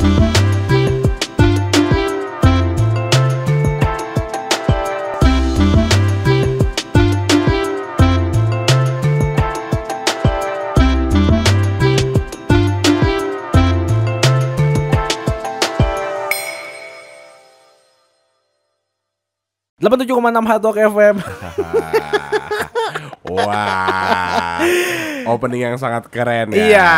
87,6 Hard Rock FM. Wah opening yang sangat keren ya. Iya.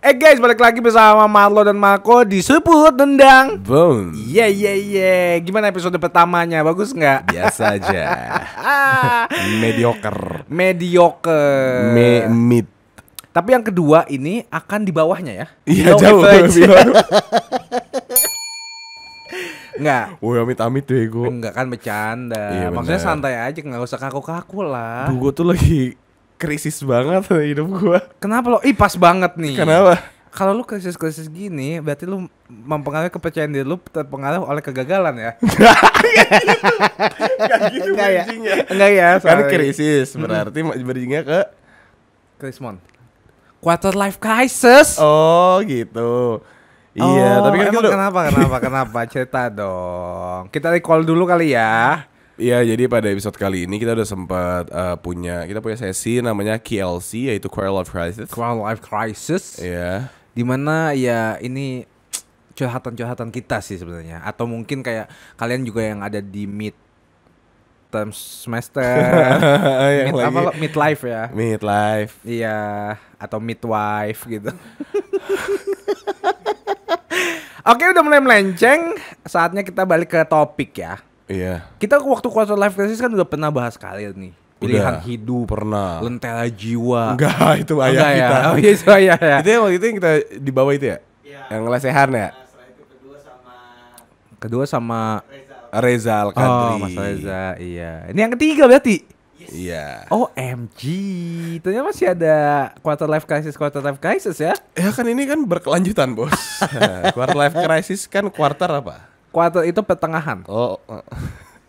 Eh guys, balik lagi bersama Marlo dan Marco di Seput Dendang. Boom. Iya yeah, iya yeah, iya. Yeah. Gimana episode pertamanya? Bagus nggak? Biasa aja. Medioker. Medioker. Me mid. Tapi yang kedua ini akan di bawahnya ya. Iya jauh. Enggak. Woi amit-amit deh gue. Enggak kan bercanda. Iya, Maksudnya santai aja nggak usah kaku-kaku lah. Duh, gue tuh lagi krisis banget hidup gua. Kenapa lo? Ih pas banget nih. Kenapa? Kalau lu krisis-krisis gini, berarti lu mempengaruhi kepercayaan diri lu terpengaruh oleh kegagalan ya? Enggak gitu. Enggak gitu Enggak ya. Enggak ya. ya, Kan krisis berarti berjingnya ke Krismon. Quarter life crisis. Oh, gitu. Iya, oh, tapi kan emang kenapa kenapa kenapa cerita dong. Kita recall dulu kali ya. Iya, jadi pada episode kali ini kita udah sempat uh, punya kita punya sesi namanya KLC yaitu Quarrel Life Crisis. Quarrel Life Crisis. Iya. mana ya ini curhatan-curhatan kita sih sebenarnya atau mungkin kayak kalian juga yang ada di mid term semester iya, mid lagi. apa mid life ya mid life iya atau midwife gitu Oke udah mulai melenceng saatnya kita balik ke topik ya Iya. Kita waktu quarter life crisis kan udah pernah bahas kali nih. Pilihan udah, hidup pernah. Lentera jiwa. Enggak, itu ayah Enggak ya? kita. Ya. Oh, iya, itu iya, iya. itu yang waktu itu yang kita di bawah itu ya? Iya. Yang lesehan ya? Nah, kedua sama kedua sama Oh, Mas Reza, iya. Ini yang ketiga berarti. Yes. Iya. Oh, MG. Ternyata masih ada quarter life crisis, quarter life crisis ya? Ya kan ini kan berkelanjutan, Bos. quarter life crisis kan quarter apa? Quarter itu pertengahan. Oh.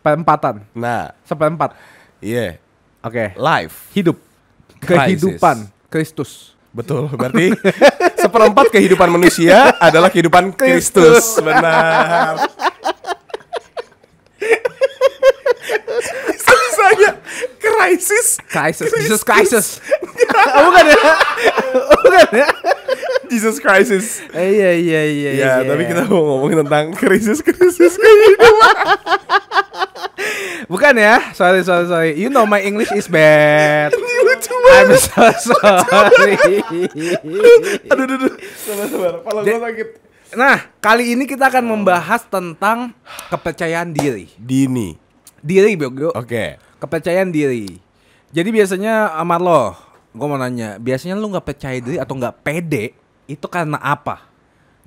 Perempatan. Nah. Seperempat. Iya. Yeah. Oke. Okay. Life. Hidup. Kehidupan. Kristus. Betul. Berarti seperempat kehidupan manusia adalah kehidupan Kristus. Benar. bisa krisis. Krisis. Crisis. Jesus crisis. Bukan ya? Bukan ya? Jesus Crisis. Iya iya iya iya. Ya, iya. tapi kita mau ngomongin tentang krisis krisis kehidupan. Bukan ya, sorry sorry sorry. You know my English is bad. I'm so sorry. aduh aduh aduh. Sabar sabar. Kepala gue sakit. Nah, kali ini kita akan oh. membahas tentang kepercayaan diri. Dini. Diri, Bro. Oke. Okay. Kepercayaan diri. Jadi biasanya Amar lo, gue mau nanya, biasanya lu nggak percaya diri atau nggak pede itu karena apa?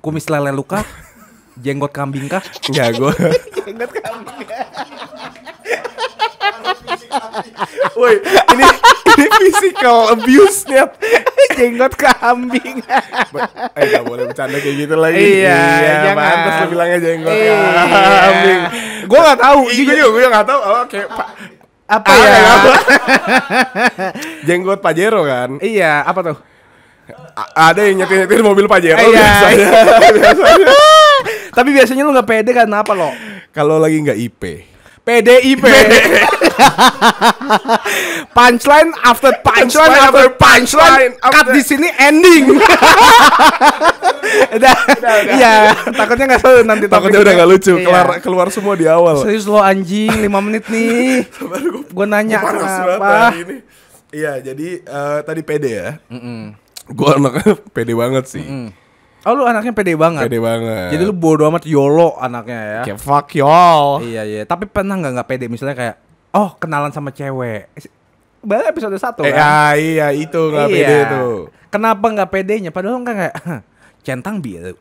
Kumis lele luka? Jenggot kambing kah? Ya gue. Jenggot kambing. Woi, ini ini physical abuse nih. Jenggot kambing. eh gak boleh bercanda kayak gitu lagi. Iya, iya jangan. Pantas bilangnya jenggot iya. kambing. Gue nggak tahu. Gue juga gue gak tahu. Oh, oke, Pak apa ah, ya? Apa? Ya. jenggot Pajero kan? Iya, apa tuh? ada yang nyetir-nyetir mobil Pajero Ayah. biasanya. biasanya. Tapi biasanya lu nggak pede karena apa lo? Kalau lagi nggak IP. pede IP. punchline after punchline, punchline after punchline. punchline after... Cut di sini ending. udah, iya. Takutnya nggak seru nanti. Takutnya udah nggak lucu. Iya. Keluar keluar semua di awal. Serius lo anjing, 5 menit nih. Gue nanya apa? Iya, jadi uh, tadi PD ya. Mm -mm gue anaknya pede banget sih. Mm. Oh lu anaknya pede banget. Pede banget. Jadi lu bodo amat yolo anaknya ya. Kayak fuck y'all. Iya iya. Tapi pernah nggak nggak pede misalnya kayak oh kenalan sama cewek. Baru episode satu eh, kan? Ah, iya itu nggak iya. pede itu. Kenapa nggak pedenya? Padahal kan kayak centang biru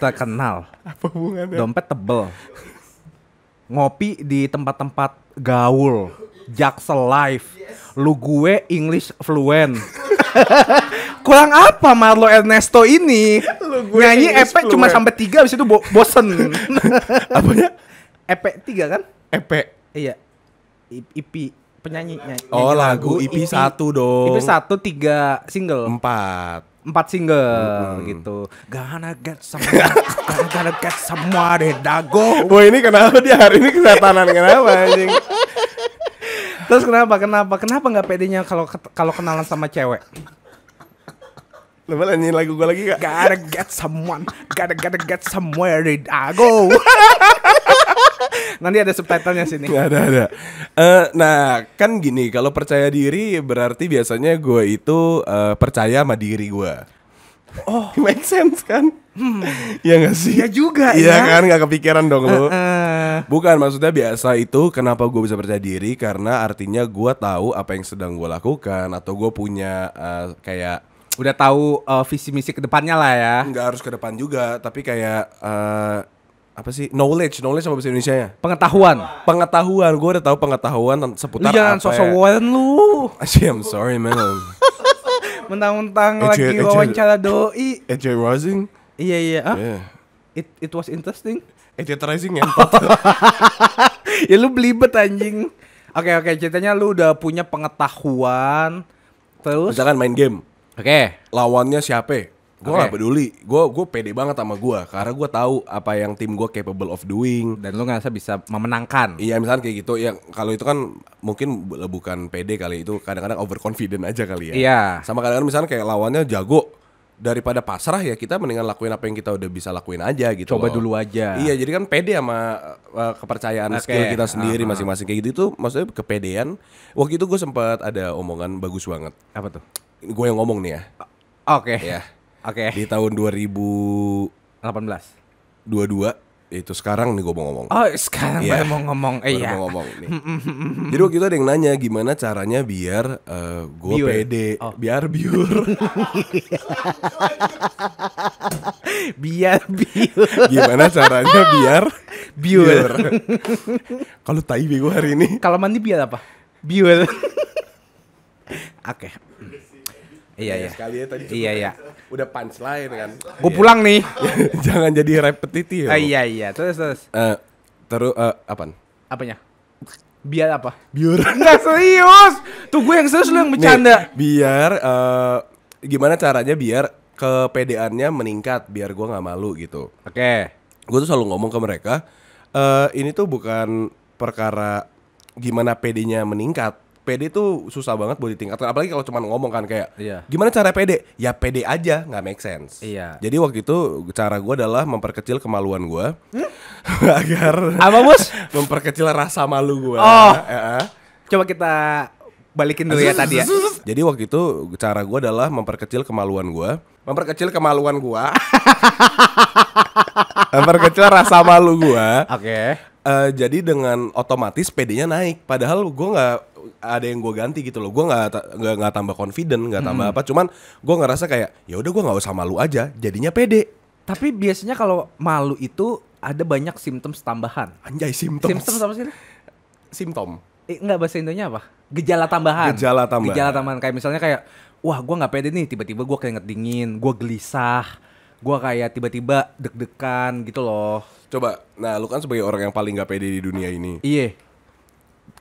terkenal. Apa hubungannya? Dompet tebel. Ngopi di tempat-tempat gaul Jaksel Life. Yes. Lu gue English fluent. Kurang apa Marlo Ernesto ini? Lu gue Nyanyi English EP fluent. cuma sampai tiga, abis itu bo bosen. Apanya? EP tiga kan? EP. Iya. IP penyanyi nyanyi. Oh lagu, lagu IP satu dong. IP satu tiga single. Empat empat single hmm. gitu. Gana get semua, gana get semua deh dago. Boy ini kenapa dia hari ini kesetanan kenapa anjing? Terus kenapa? Kenapa? Kenapa nggak pedenya kalau kalau kenalan sama cewek? Lo boleh nyanyi lagu gue lagi gak? Gotta get someone, gotta gotta get somewhere I go. Nanti ada subtitlenya sini. Gak ada ada. Uh, nah kan gini, kalau percaya diri berarti biasanya gue itu uh, percaya sama diri gue. Oh, make sense kan? Hmm. ya gak sih? Ya juga iya ya. kan, gak kepikiran dong uh, lu. Bukan maksudnya biasa itu kenapa gue bisa percaya diri karena artinya gue tahu apa yang sedang gue lakukan atau gue punya uh, kayak udah tahu uh, visi misi kedepannya lah ya. Nggak harus ke depan juga, tapi kayak uh, apa sih knowledge knowledge apa bahasa Indonesia ya pengetahuan pengetahuan gue udah tahu pengetahuan seputar ya? lu jangan sosokan ya. lu Actually, I'm sorry man mentang-mentang lagi wawancara doi Enjoy rising iya iya ah yeah. it it was interesting Etihad eh, Rising ya. ya lu belibet anjing. Oke oke okay, ceritanya lu udah punya pengetahuan terus misalkan main game. Oke. Okay. Lawannya siapa? Gue okay. gak peduli. Gue gue pede banget sama gue karena gue tahu apa yang tim gue capable of doing. Dan lu nggak bisa memenangkan. Iya misalkan kayak gitu. Ya kalau itu kan mungkin bukan pede kali itu kadang-kadang overconfident aja kali ya. Iya. Sama kadang-kadang misalnya kayak lawannya jago daripada pasrah ya kita mendingan lakuin apa yang kita udah bisa lakuin aja gitu. Coba loh. dulu aja. Iya, jadi kan pede sama uh, kepercayaan okay. skill kita sendiri ah, ah, ah. masing-masing kayak gitu itu maksudnya kepedean. Waktu itu gue sempat ada omongan bagus banget. Apa tuh? Gue yang ngomong nih ya. Oke. Okay. Ya. Oke. Okay. Di tahun dua ribu delapan belas dua dua itu sekarang nih gue mau ngomong. Oh sekarang yeah. baru iya. mau ngomong. Eh, baru iya. mau ngomong nih. Hmm, hmm, hmm, Jadi waktu itu ada yang nanya gimana caranya biar uh, eh, gue pede, oh. biar biur. biar biur. gimana caranya biar biur. Kalau tai gue hari ini. Kalau mandi biar apa? Biur. Oke. Okay. Iya, iya iya. Sekali ya tadi. Iya iya. Udah punchline kan. Gue pulang nih. Iya, jangan jadi repetitif. Uh, iya iya. Terus terus. Uh, eh, terus uh, eh, apa? Apanya? Biar apa? Biar. Enggak serius. Tuh gue yang serius lu yang bercanda. Nih, biar uh, gimana caranya biar kepedeannya meningkat biar gue nggak malu gitu. Oke. Okay. Gue tuh selalu ngomong ke mereka, Uh, ini tuh bukan perkara gimana PD-nya meningkat, PD tuh susah banget buat ditingkatkan apalagi kalau cuma ngomong kan kayak iya. gimana cara PD ya PD aja nggak make sense iya. jadi waktu itu cara gue adalah memperkecil kemaluan gue hmm? agar apa bos memperkecil rasa malu gue oh. Ya. coba kita balikin dulu ya tadi ya jadi waktu itu cara gue adalah memperkecil kemaluan gue memperkecil kemaluan gue memperkecil rasa malu gue oke okay. uh, eh, jadi dengan otomatis PD-nya naik padahal gue nggak ada yang gue ganti gitu loh gue nggak nggak nggak tambah confident nggak tambah hmm. apa cuman gue ngerasa kayak ya udah gue nggak usah malu aja jadinya pede tapi biasanya kalau malu itu ada banyak simptom tambahan anjay simptom simptom apa sih simptom eh, nggak bahasa Indonesia apa gejala tambahan gejala tambahan gejala tambahan kayak misalnya kayak wah gue nggak pede nih tiba-tiba gue keringet dingin gue gelisah gue kayak tiba-tiba deg-degan gitu loh coba nah lu kan sebagai orang yang paling nggak pede di dunia ini iya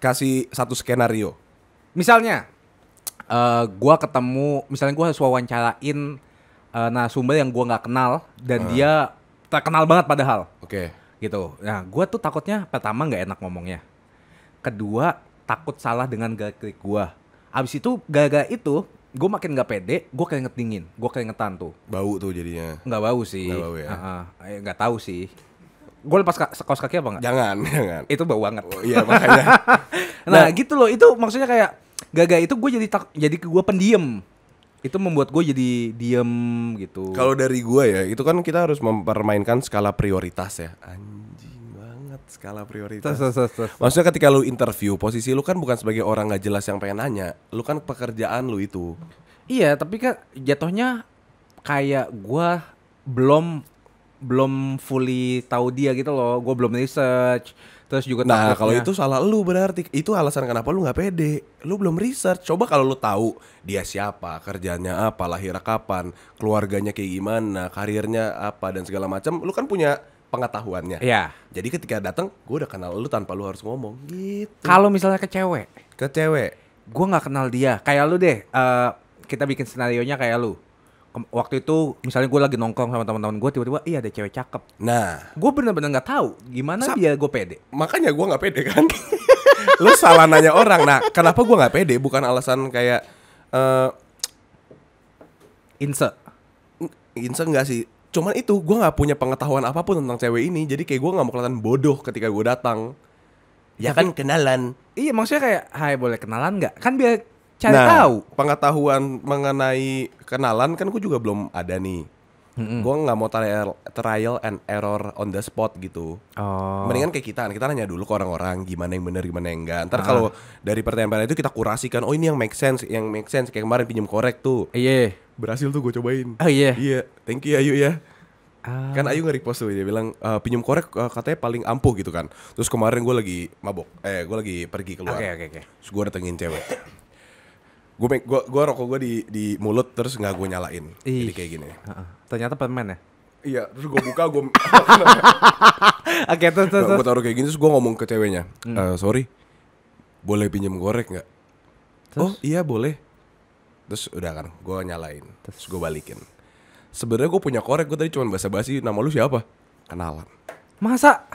kasih satu skenario. Misalnya, uh, eh, gue ketemu, misalnya gue harus wawancarain uh, eh, sumber yang gue nggak kenal dan uh. dia terkenal banget padahal. Oke. Okay. Gitu. Nah, gue tuh takutnya pertama nggak enak ngomongnya. Kedua, takut salah dengan gerak-gerik gue. Abis itu gara itu gue makin gak pede, gue keringet dingin, gue keringetan tuh. Bau tuh jadinya. Gak bau sih. Gak bau ya. Eh, nggak gak tahu sih. Gue lepas ka kaos kaki apa enggak? Jangan, jangan. Itu bau banget. Oh, iya makanya. nah, nah, gitu loh. Itu maksudnya kayak Gaga itu gue jadi tak, jadi gue pendiam itu membuat gue jadi diem gitu. Kalau dari gue ya, itu kan kita harus mempermainkan skala prioritas ya. Anjing banget skala prioritas. tuh, tuh, tuh. Maksudnya ketika lu interview, posisi lu kan bukan sebagai orang nggak jelas yang pengen nanya. Lu kan pekerjaan lu itu. Iya, tapi kan jatuhnya kayak gue belum belum fully tahu dia gitu loh. Gue belum research. Terus juga Nah, kalau itu salah lu berarti. Itu alasan kenapa lu nggak pede. Lu belum research. Coba kalau lu tahu dia siapa, kerjanya apa, lahir kapan, keluarganya kayak gimana, karirnya apa dan segala macam, lu kan punya pengetahuannya. Ya. Jadi ketika datang, gue udah kenal lu tanpa lu harus ngomong gitu. Kalau misalnya ke cewek. Ke cewek. Gue nggak kenal dia. Kayak lu deh, uh, kita bikin skenario nya kayak lu waktu itu misalnya gue lagi nongkrong sama teman-teman gue tiba-tiba iya ada cewek cakep nah gue bener-bener nggak tahu gimana Sa dia gue pede makanya gue nggak pede kan lu salah nanya orang nah kenapa gue nggak pede bukan alasan kayak uh, inse inse nggak sih cuman itu gue nggak punya pengetahuan apapun tentang cewek ini jadi kayak gue nggak mau kelihatan bodoh ketika gue datang ya Tapi, kan kenalan iya maksudnya kayak hai boleh kenalan nggak kan biar cari nah, tahu. Pengetahuan mengenai kenalan kan gue juga belum ada nih. Mm-hmm. Gue nggak mau trial, trial and error on the spot gitu. Oh. Mendingan kayak kita, kita nanya dulu ke orang-orang gimana yang benar, gimana yang enggak. Ntar ah. kalau dari pertanyaan itu kita kurasikan, oh ini yang make sense, yang make sense kayak kemarin pinjam korek tuh. Iya. Yeah. Berhasil tuh gue cobain. Oh iya. Yeah. Iya, yeah. thank you Ayu ya. Uh, Kan Ayu nge-repost tuh dia bilang uh, pinjam korek uh, katanya paling ampuh gitu kan. Terus kemarin gue lagi mabok. Eh, gue lagi pergi keluar. Oke okay, oke okay, oke. Okay. Terus gue datengin cewek gue gue gue rokok gue di di mulut terus nggak gue nyalain Ih. jadi kayak gini uh-uh. ternyata permen ya iya terus gue buka gue oke terus terus gue taruh kayak gini terus gue ngomong ke ceweknya hmm. uh, sorry boleh pinjam korek nggak oh iya boleh terus udah kan gue nyalain terus, terus gue balikin sebenarnya gue punya korek gue tadi cuma basa basi nama lu siapa kenalan masa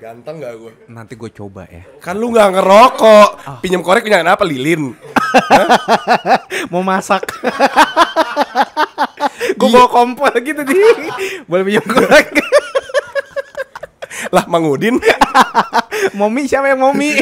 Ganteng gak gue? Nanti gue coba ya. Kan lu gak ngerokok. Oh. Pinjam korek punya apa? Lilin. Mau masak. gue bawa kompor gitu di. Boleh pinjam korek. lah Mang Udin. momi siapa yang momi?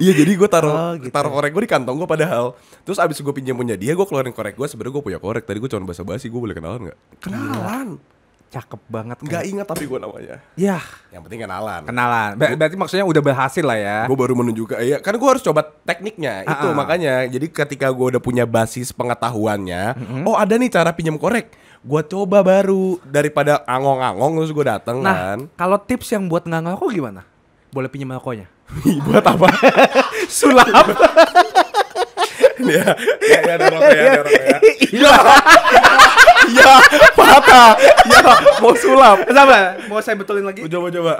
Iya jadi gue taruh oh, gitu. taruh korek gue di kantong gue padahal. Terus abis gue pinjam punya dia, gue keluarin korek gue. Sebenernya gue punya korek. Tadi gue cuma basa-basi, gue boleh kenalan gak? Iya. Kenalan. Gila cakep banget. Nggak ingat tapi gue namanya. ya Yang penting kenalan. Kenalan. Ber berarti maksudnya udah berhasil lah ya. Gue baru menunjukkan. Iya, kan gue harus coba tekniknya. A ah, -a. Itu ah. makanya. Jadi ketika gue udah punya basis pengetahuannya, mm -hmm. oh ada nih cara pinjam korek. Gue coba baru daripada angong-angong terus gue dateng nah, kan. Kalau tips yang buat nggak ngaku gimana? Boleh pinjam rokoknya? buat apa? Sulap. Iya. Iya, iya, ya, ya, ya, iya, ya, iya, ya. Iya, ya, patah, ya, mau sulap. Sabar, mau saya betulin lagi? Coba, coba.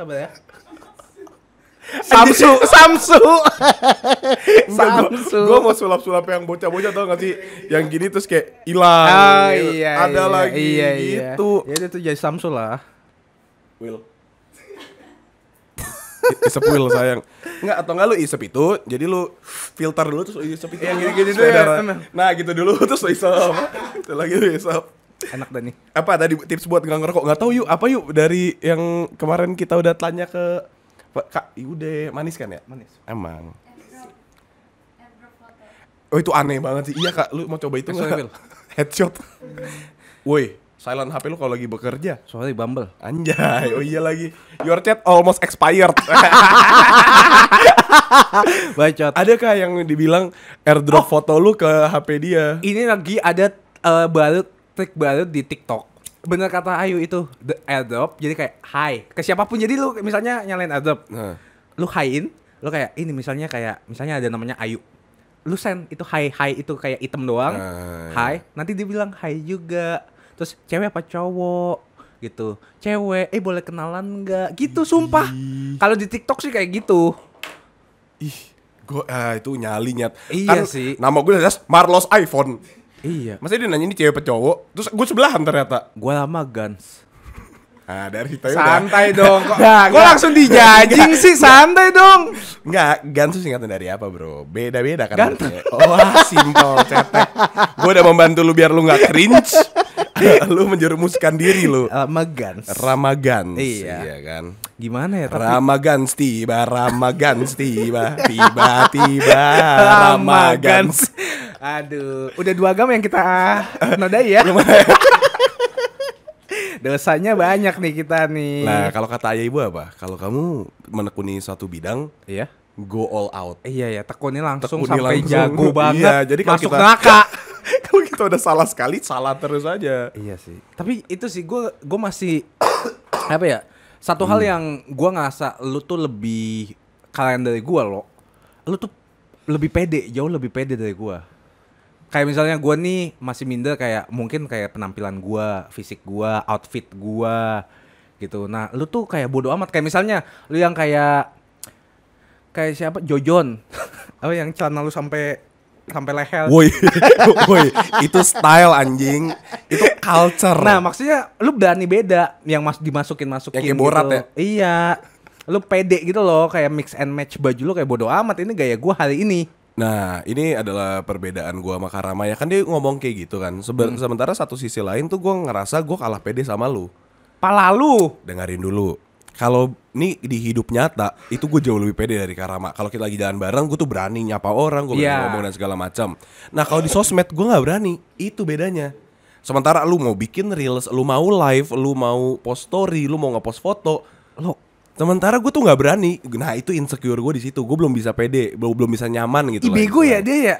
Sabar ya. Samsu, Samsu. Samsu. Gue mau sulap-sulap yang bocah-bocah tau gak sih? Yang gini terus kayak hilang. Oh, iya, Ada iya, lagi iya, gitu. Iya. Ya itu jadi Samsu lah. Will. Sepuil sayang. Enggak atau enggak lu isep itu, jadi lu filter dulu terus lu isep itu. Yang gini-gini dulu. Ya. Nah, gitu dulu terus lu isep. Terus lagi lu isep. Enak dah nih. Apa tadi tips buat nggak ngerokok? Nggak tahu yuk, apa yuk dari yang kemarin kita udah tanya ke Kak Yude, manis kan ya? Manis. Emang. Oh itu aneh banget sih. Iya kak, lu mau coba itu nggak? Headshot. Woi, silent HP lu kalau lagi bekerja. Soalnya di Bumble. Anjay, oh iya lagi. Your chat almost expired. Bacot. kah yang dibilang airdrop oh. foto lu ke HP dia? Ini lagi ada uh, balut trik balut di TikTok. Bener kata Ayu itu the airdrop. Jadi kayak hi ke siapapun. Jadi lu misalnya nyalain airdrop. Nah. Lu hi-in, lu kayak ini misalnya kayak misalnya ada namanya Ayu lu send itu hi hi itu kayak item doang. Nah. high. nanti dia bilang hi juga terus cewek apa cowok gitu cewek eh boleh kenalan nggak gitu sumpah kalau di TikTok sih kayak gitu ih gue ah, itu nyali nyat iya kan sih nama gue jelas Marlos iPhone iya maksudnya dia nanya ini cewek apa cowok terus gue sebelahan ternyata gue lama gans ah dari situ santai udah. dong. Kok, nah, kok langsung dijajing sih? Santai dong. Enggak, Gans tuh singkatan dari apa, Bro? Beda-beda kan. Ganteng. Oh, wah, oh, simple cetek. Gue udah membantu lu biar lu nggak cringe. lu menjerumuskan diri lu. Ramagans. Ramagans. Iya. iya kan. Gimana ya tapi... Ramagans tiba, Ramagans tiba, tiba-tiba Ramagans. Aduh, udah dua gam yang kita nodai ya. ya? Dosanya banyak nih kita nih. Nah, kalau kata ayah ibu apa? Kalau kamu menekuni suatu bidang, iya. Go all out. Iya ya, tekuni langsung tekuni sampai langsung. jago iya, banget. Iya, jadi masuk kita... neraka itu udah salah sekali salah terus aja iya sih tapi itu sih gue gue masih apa ya satu hmm. hal yang gue ngerasa lu tuh lebih kalian dari gue lo. lu tuh lebih pede jauh lebih pede dari gue kayak misalnya gue nih masih minder kayak mungkin kayak penampilan gue fisik gue outfit gue gitu nah lu tuh kayak bodoh amat kayak misalnya lu yang kayak kayak siapa Jojon apa yang celana lu sampai sampai leher. Woi, woi, itu style anjing, itu culture. Nah maksudnya lu berani beda yang mas dimasukin masukin. Yang gitu. ya. Iya, lu pede gitu loh kayak mix and match baju lu kayak bodo amat ini gaya gua hari ini. Nah, ini adalah perbedaan gua sama Karama ya kan dia ngomong kayak gitu kan. Sebe hmm. Sementara satu sisi lain tuh gua ngerasa gua kalah pede sama lu. Palalu. Dengarin Dengerin dulu kalau ini di hidup nyata itu gue jauh lebih pede dari Karama. Kalau kita lagi jalan bareng, gue tuh berani nyapa orang, gue yeah. ngomong dan segala macam. Nah kalau di sosmed gue nggak berani, itu bedanya. Sementara lu mau bikin reels, lu mau live, lu mau post story, lu mau ngepost foto, lo Sementara gue tuh nggak berani. Nah itu insecure gue di situ. Gue belum bisa pede, belum belum bisa nyaman gitu. gue ya dia ya.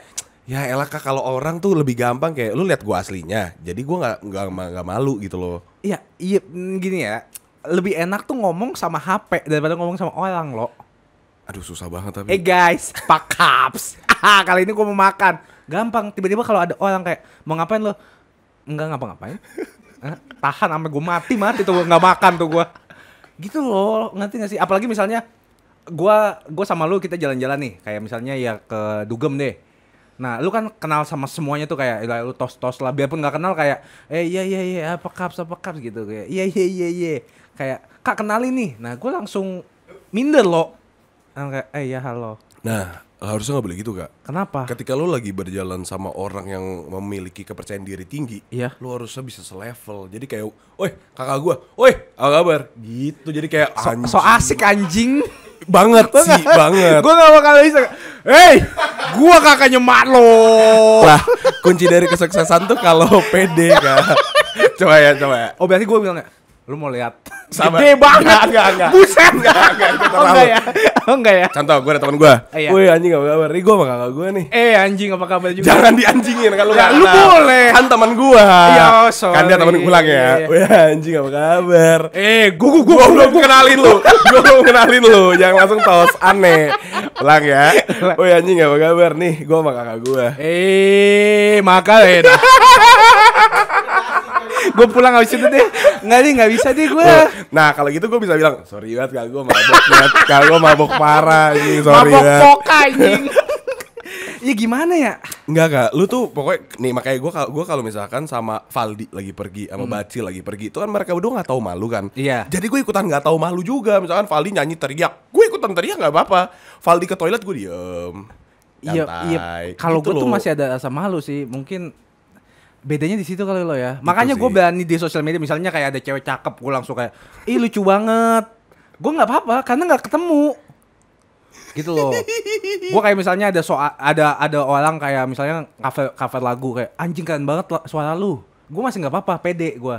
Ya elah kak kalau orang tuh lebih gampang kayak lu lihat gue aslinya, jadi gue nggak nggak nggak malu gitu loh. Iya iya mm, gini ya lebih enak tuh ngomong sama HP daripada ngomong sama orang loh. Aduh susah banget tapi. Eh hey guys, pak cups. Ah, kali ini gue mau makan. Gampang. Tiba-tiba kalau ada orang kayak mau ngapain lo? Enggak ngapa-ngapain. Eh, tahan sampai gue mati mati tuh nggak makan tuh gue. Gitu loh, ngerti gak sih? Apalagi misalnya gue gue sama lo kita jalan-jalan nih, kayak misalnya ya ke Dugem deh. Nah, lu kan kenal sama semuanya tuh kayak lu tos-tos lah biarpun nggak kenal kayak eh iya iya iya apa kaps apa kaps gitu kayak iya iya iya iya kayak kak kenal ini. Nah, gue langsung minder lo. Nah, kayak eh ya halo. Nah, harusnya nggak boleh gitu kak. Kenapa? Ketika lu lagi berjalan sama orang yang memiliki kepercayaan diri tinggi, iya. lu harusnya bisa selevel. Jadi kayak, woi kakak gue, woi apa kabar? Gitu. Jadi kayak so, so asik anjing banget sih, banget. Gue gak bakal bisa. Hey, gue kakaknya Marlo. Lah, kunci dari kesuksesan tuh kalau pede kan. coba ya, coba ya. Oh berarti gue bilang ya, lu mau lihat Sama. gede banget enggak, enggak, enggak. buset enggak enggak itu terlalu oh, enggak ya oh, enggak ya contoh gue ada teman gue eh, oh, iya. wih anjing apa kabar ini gue sama kakak gue nih eh anjing apa kabar juga jangan dianjingin kan lu lu boleh kan teman gue iya oh, kan dia teman pulang ya iya, iya. woi anjing apa kabar eh gue gue gue belum kenalin lu gue belum kenalin lu jangan langsung tos aneh pulang ya woi anjing apa kabar nih gue sama kakak gue eh makanya gue pulang abis itu deh nggak deh nggak bisa deh gue nah kalau gitu gue bisa bilang sorry banget kalau gue mabok banget kalau gue mabok parah ini sorry mabok poka anjing Iya gimana ya Enggak kak, lu tuh pokoknya nih makanya gue kalau kalau misalkan sama Valdi lagi pergi, sama hmm. Bacil lagi pergi, itu kan mereka berdua nggak tahu malu kan? Iya. Jadi gue ikutan nggak tahu malu juga. Misalkan Valdi nyanyi teriak, gue ikutan teriak nggak apa-apa. Valdi ke toilet gue diem. Iya, iya. Kalau gitu gue tuh masih ada rasa malu sih, mungkin bedanya di situ kali lo ya. Gitu Makanya gue berani di sosial media misalnya kayak ada cewek cakep gue langsung kayak ih lucu banget. Gue nggak apa-apa karena nggak ketemu. Gitu loh. gue kayak misalnya ada soal ada ada orang kayak misalnya cover cover lagu kayak anjing kan banget suara lu. Gue masih nggak apa-apa, pede gue.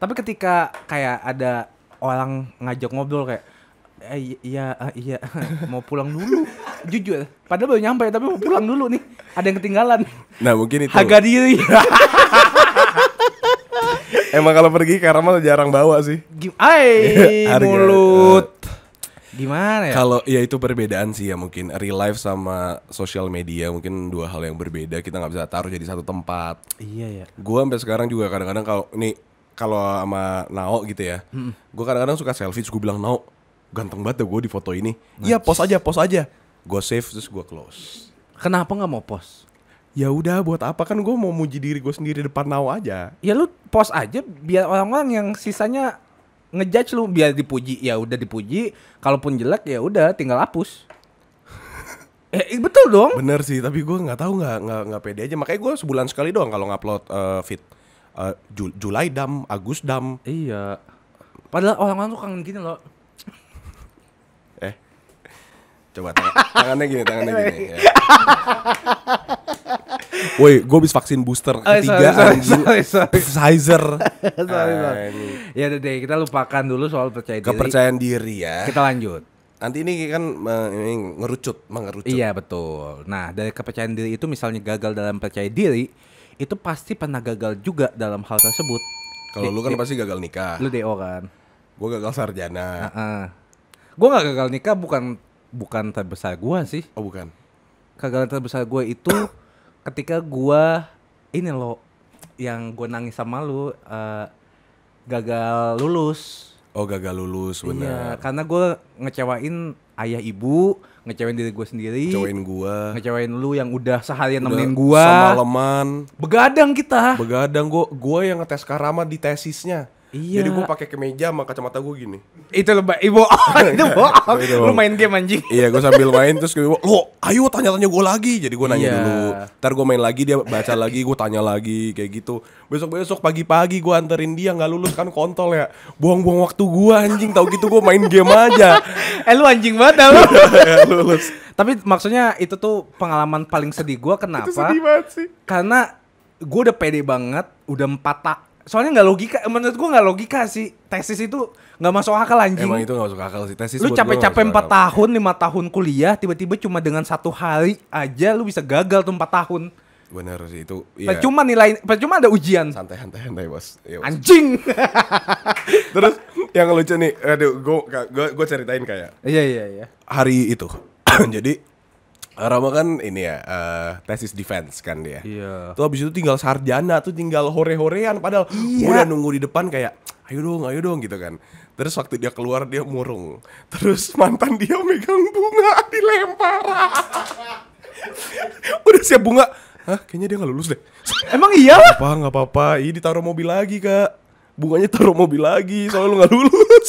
Tapi ketika kayak ada orang ngajak ngobrol kayak eh, iya iya, eh, iya. mau pulang dulu jujur padahal baru nyampe tapi mau pulang dulu nih ada yang ketinggalan nah mungkin itu harga diri emang kalau pergi karena malah jarang bawa sih ay eh. mulut gimana ya kalau ya itu perbedaan sih ya mungkin real life sama sosial media mungkin dua hal yang berbeda kita nggak bisa taruh jadi satu tempat iya ya gue sampai sekarang juga kadang-kadang kalau nih kalau sama Nao gitu ya, hmm. gue kadang-kadang suka selfie, gue bilang Nao, ganteng banget tuh gue di foto ini. Iya, pos post aja, post aja. Gue save terus gue close. Kenapa nggak mau post? Ya udah, buat apa kan gue mau muji diri gue sendiri depan nau aja. Ya lu post aja biar orang-orang yang sisanya ngejudge lu biar dipuji. Ya udah dipuji, kalaupun jelek ya udah tinggal hapus. Eh, betul dong. Bener sih, tapi gue nggak tahu nggak nggak nggak pede aja. Makanya gue sebulan sekali doang kalau ngupload uh, fit. Uh, Jul Julai dam, Agus dam. Iya. Padahal orang-orang tuh kangen gini loh. Coba tang tangannya gini, tangannya gini. Ya. Woi, gue habis vaksin booster oh, ketiga Pfizer. Ah, ya udah deh, kita lupakan dulu soal percaya diri. Kepercayaan diri ya. Kita lanjut. Nanti ini kan ini ngerucut, mengerucut. Iya, betul. Nah, dari kepercayaan diri itu misalnya gagal dalam percaya diri, itu pasti pernah gagal juga dalam hal tersebut. Kalau lu kan pasti gagal nikah. Lu DO kan? Gue gagal sarjana. Uh -uh. Gue gak gagal nikah bukan bukan terbesar gue sih. Oh bukan. Kegagalan terbesar gue itu ketika gue ini loh yang gue nangis sama lu uh, gagal lulus. Oh gagal lulus iya, benar. Iya, karena gue ngecewain ayah ibu, ngecewain diri gue sendiri. Ngecewain gue. Ngecewain lu yang udah seharian udah nemenin gue. semaleman Begadang kita. Begadang gue, gue yang ngetes Karama di tesisnya. Iya. Jadi gue pakai kemeja sama kacamata gue gini. Itu lebay, ibu, itu iya. bohong. Lu main game anjing. iya, gue sambil main terus gue, lo, ayo tanya-tanya gue lagi. Jadi gue nanya iya. dulu. Ntar gue main lagi dia baca lagi, gue tanya lagi kayak gitu. Besok besok pagi-pagi gue anterin dia nggak lulus kan kontol ya. Buang-buang waktu gue anjing. Tahu gitu gue main game aja. eh lu anjing banget lu. Iya, lulus. Tapi maksudnya itu tuh pengalaman paling sedih gue kenapa? itu sedih banget sih. Karena gue udah pede banget, udah empat tak soalnya nggak logika menurut gua nggak logika sih tesis itu nggak masuk akal anjing emang itu nggak masuk akal sih tesis lu capek-capek empat tahun lima tahun kuliah tiba-tiba cuma dengan satu hari aja lu bisa gagal tuh empat tahun bener sih itu iya. cuma nilai cuma ada ujian santai santai santai bos ya, anjing terus yang lucu nih aduh gua gua, gua ceritain kayak iya iya iya hari itu jadi Eh, Rama kan ini ya uh, tesis defense kan dia. Iya. Tuh abis itu tinggal sarjana tuh tinggal hore-horean padahal iya. udah nunggu di depan kayak ayo dong ayo dong gitu kan. Terus waktu dia keluar dia murung. Terus mantan dia megang bunga dilempar. udah siap bunga. Hah kayaknya dia gak lulus deh. Emang iya? Gak apa gak apa-apa. ini ditaruh mobil lagi kak. Bunganya taruh mobil lagi soalnya lu gak lulus.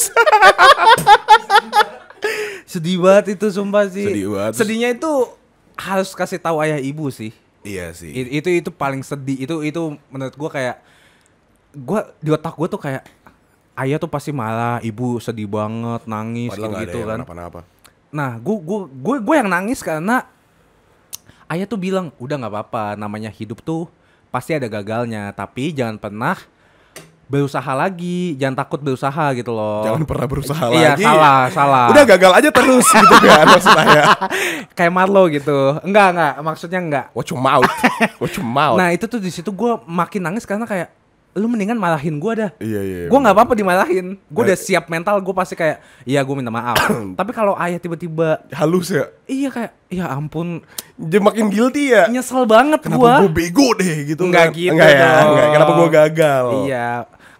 Sedih banget itu sumpah sih. Sedih banget. Sedihnya itu harus kasih tahu ayah ibu sih. Iya sih. It, itu itu paling sedih. Itu itu menurut gua kayak gua di otak gua tuh kayak ayah tuh pasti malah ibu sedih banget, nangis Padahal gitu, -gitu kan. Apa -apa. Nah, gua gua gua gua yang nangis karena ayah tuh bilang udah nggak apa-apa, namanya hidup tuh pasti ada gagalnya, tapi jangan pernah berusaha lagi, jangan takut berusaha gitu loh. Jangan pernah berusaha I- iya, lagi. Iya, salah, salah. Udah gagal aja terus gitu kan maksudnya Kayak Marlo gitu. Enggak, enggak, maksudnya enggak. Watch oh, your mouth. Oh, Watch your mouth. Nah, itu tuh di situ gua makin nangis karena kayak lu mendingan marahin gua dah. Iya, iya. Gue iya. nggak apa-apa dimarahin. Gua eh. udah siap mental, gua pasti kayak, iya gua minta maaf. Tapi kalau ayah tiba-tiba halus ya. Iya kayak, ya ampun. Dia makin guilty ya. Nyesel banget gua. Kenapa gue bego deh gitu. Enggak kan? gitu. Enggak ya, enggak. Kenapa gue gagal? Iya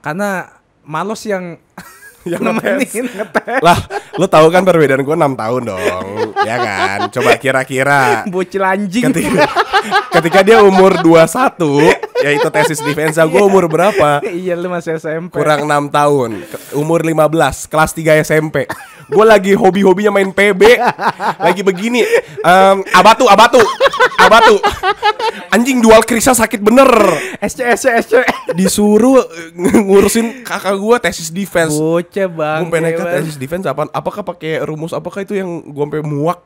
karena malos yang yang nemenin ngetes. Lah, lu tahu kan perbedaan gue 6 tahun dong. ya kan? Coba kira-kira. Bocil anjing. Ketika, ketika dia umur 21, ya itu tesis defensa gue iya. umur berapa? Iya, lu masih SMP. Kurang 6 tahun. Umur 15, kelas 3 SMP gue lagi hobi-hobinya main PB, lagi begini. Um, abatu, abatu, abatu. Anjing dual krisa sakit bener. SC, SC, Disuruh eh, ngurusin kakak gue tesis defense. Boce bang. Gue pengen tesis defense apa? Apakah pakai rumus? Apakah itu yang gue sampai muak?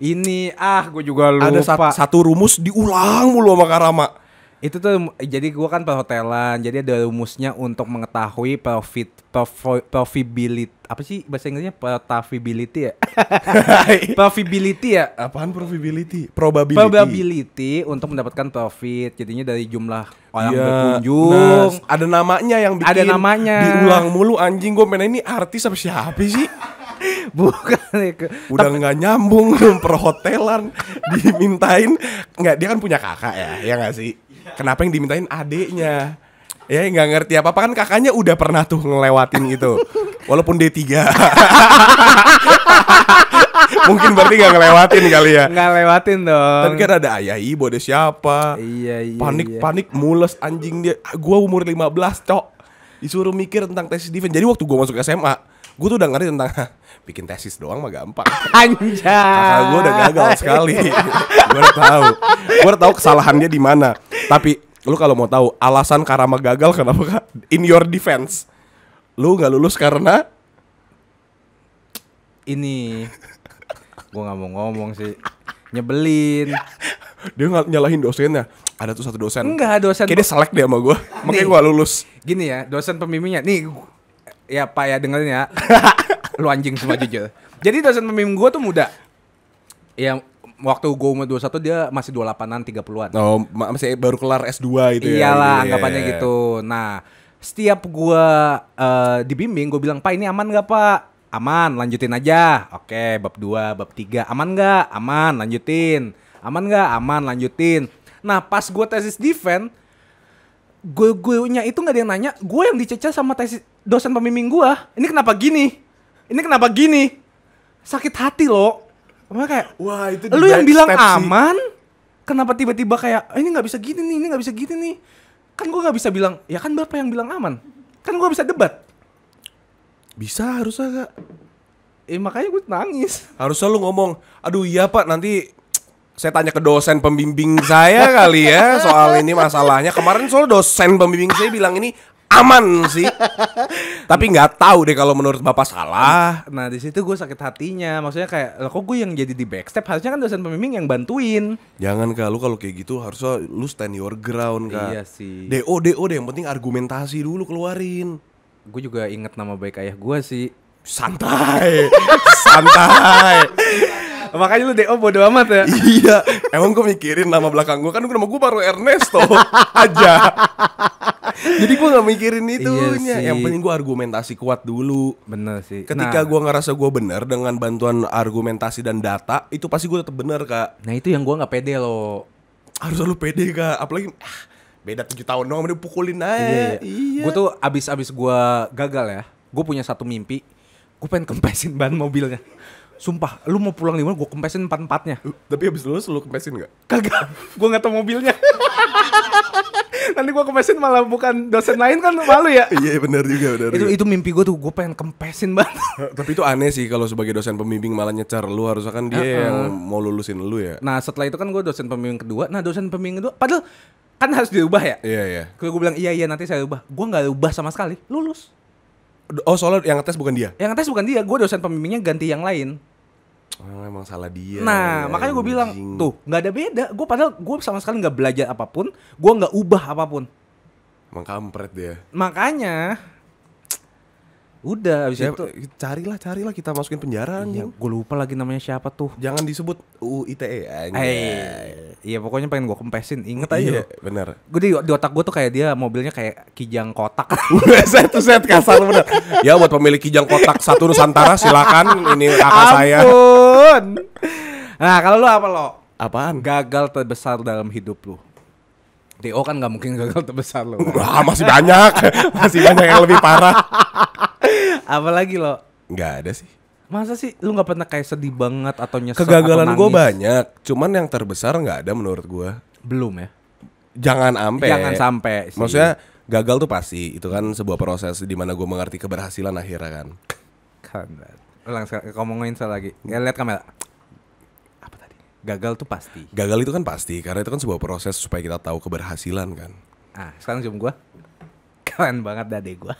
Ini ah gue juga lupa. Ada satu rumus diulang mulu sama Karama itu tuh jadi gua kan perhotelan jadi ada rumusnya untuk mengetahui profit profitability apa sih bahasa Inggrisnya profitability ya profitability ya apaan profitability probability probability untuk mendapatkan profit jadinya dari jumlah orang ya, berkunjung nah, ada namanya yang bikin ada namanya diulang mulu anjing gua main ini artis apa siapa sih bukan ya. udah nggak nyambung perhotelan dimintain nggak dia kan punya kakak ya ya nggak sih Kenapa yang dimintain adeknya? Ya nggak ngerti apa-apa kan kakaknya udah pernah tuh ngelewatin itu. Walaupun D3. Mungkin berarti nggak ngelewatin kali ya. Nggak lewatin dong. Tapi kan ada ayah ibu ada siapa. Iya iya. Panik iya. panik mules anjing dia. Gua umur 15, cok. Disuruh mikir tentang tes defense. Jadi waktu gua masuk SMA, gue tuh udah ngerti tentang bikin tesis doang mah gampang anjay kakak gue udah gagal sekali gue udah tahu gue udah tahu kesalahannya di mana tapi lu kalau mau tahu alasan Karama gagal kenapa in your defense lu nggak lulus karena ini gue nggak mau ngomong sih nyebelin dia nggak nyalahin dosennya ada tuh satu dosen enggak dosen Kayaknya dia selek deh sama gue makanya gue lulus gini ya dosen pembimbingnya nih ya Pak ya dengerin ya. Lu anjing semua jujur. Jadi dosen pemimpin gue tuh muda. Ya waktu gue umur dua satu dia masih dua 28-an 30-an. Oh, masih baru kelar S2 itu. Iyalah, ya. Iyalah iya. anggapannya gitu. Nah, setiap gue uh, dibimbing gue bilang, "Pak, ini aman gak, Pak?" Aman, lanjutin aja. Oke, bab dua bab tiga Aman gak? Aman, lanjutin. Aman gak? Aman, lanjutin. Nah, pas gue tesis defense, gue gue-nya itu nggak ada yang nanya, gue yang dicecer sama tesis dosen pembimbing gue. Ini kenapa gini? Ini kenapa gini? Sakit hati loh. Emang kayak, wah itu lu yang bilang aman, kenapa tiba-tiba kayak ah, ini nggak bisa gini nih, ini nggak bisa gini nih? Kan gue nggak bisa bilang, ya kan bapak yang bilang aman. Kan gue bisa debat. Bisa harusnya gak? Eh makanya gue nangis. Harusnya lu ngomong, aduh iya pak nanti saya tanya ke dosen pembimbing saya kali ya soal ini masalahnya. Kemarin soal dosen pembimbing saya bilang ini aman sih. Tapi nggak tahu deh kalau menurut Bapak salah. Nah, di situ gue sakit hatinya. Maksudnya kayak, lo kok gue yang jadi di backstep? Harusnya kan dosen pembimbing yang bantuin." Jangan kalo kalau kayak gitu harusnya lu stand your ground, Kak. Iya sih. DO DO deh, yang penting argumentasi dulu keluarin. Gue juga inget nama baik ayah gue sih. Santai. Santai. Makanya lu DO bodo amat ya. iya. Emang gue mikirin nama belakang gue kan nama gue baru Ernesto aja. Jadi gue gak mikirin itu Iya Yang penting gue argumentasi kuat dulu. Bener sih. Ketika nah, gue ngerasa gue bener dengan bantuan argumentasi dan data, itu pasti gue tetap bener kak. Nah itu yang gue gak pede loh. Harus lu pede kak. Apalagi ah, beda tujuh tahun doang, udah pukulin aja. Iya. iya. iya. Gue tuh abis abis gue gagal ya. Gue punya satu mimpi. Gue pengen kempesin ban mobilnya. Sumpah, lu mau pulang di mana? Gue kempesin empat empatnya. Tapi habis lulus lu kempesin nggak? Kagak, gue nggak tau mobilnya. Nanti gue kempesin malah bukan dosen lain kan malu ya. iya benar juga benar. Itu itu mimpi gue tuh gue pengen kempesin banget. Tapi itu aneh sih kalau sebagai dosen pembimbing malah nyecar lu harus kan dia uh -uh. yang mau lulusin lu ya. Nah setelah itu kan gue dosen pembimbing kedua. Nah dosen pembimbing kedua, padahal kan harus diubah ya. Iya iya. Kalau gue bilang iya iya nanti saya ubah, gue nggak ubah sama sekali, lulus. Oh soalnya yang ngetes bukan dia? Yang ngetes bukan dia, gue dosen pembimbingnya ganti yang lain oh, emang salah dia nah ya, makanya gue bilang tuh nggak ada beda gue padahal gue sama sekali nggak belajar apapun gue nggak ubah apapun emang kampret dia makanya Udah bisa ya, itu carilah carilah kita masukin penjara ya, gue lupa lagi namanya siapa tuh. Jangan disebut uite ITE eh, iya pokoknya pengen gue kempesin, Ingat iya, aja. bener Gue di, di otak gue tuh kayak dia mobilnya kayak kijang kotak. set set kasar bener. ya buat pemilik kijang kotak satu Nusantara silakan ini kakak Ampun. saya. Nah, kalau lu apa lo? Apaan? Gagal terbesar dalam hidup lu. Tio kan gak mungkin gagal terbesar lo. Kan? Wah, masih banyak. masih banyak yang lebih parah. Apalagi lo? Gak ada sih. Masa sih lu gak pernah kayak sedih banget atau nyesel Kegagalan gue banyak, cuman yang terbesar gak ada menurut gue. Belum ya? Jangan ampe Jangan sampai. Sih. Maksudnya gagal tuh pasti, itu kan sebuah proses di mana gue mengerti keberhasilan akhirnya kan. Kan. Ulang ngomongin saya lagi. Ya, lihat kamera. Apa tadi? Gagal tuh pasti. Gagal itu kan pasti, karena itu kan sebuah proses supaya kita tahu keberhasilan kan. Ah, sekarang zoom gue. Keren banget dade gue.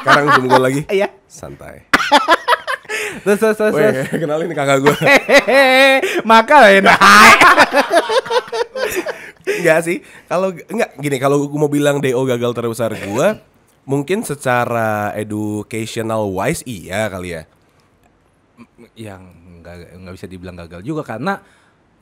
Sekarang zoom gue lagi. Iya. Santai. terus terus terus. Weh, kenalin kakak gue. Maka enak. Ya, enggak sih. Kalau enggak gini, kalau gue mau bilang DO gagal terbesar gue, mungkin secara educational wise iya kali ya. Yang nggak nggak bisa dibilang gagal juga karena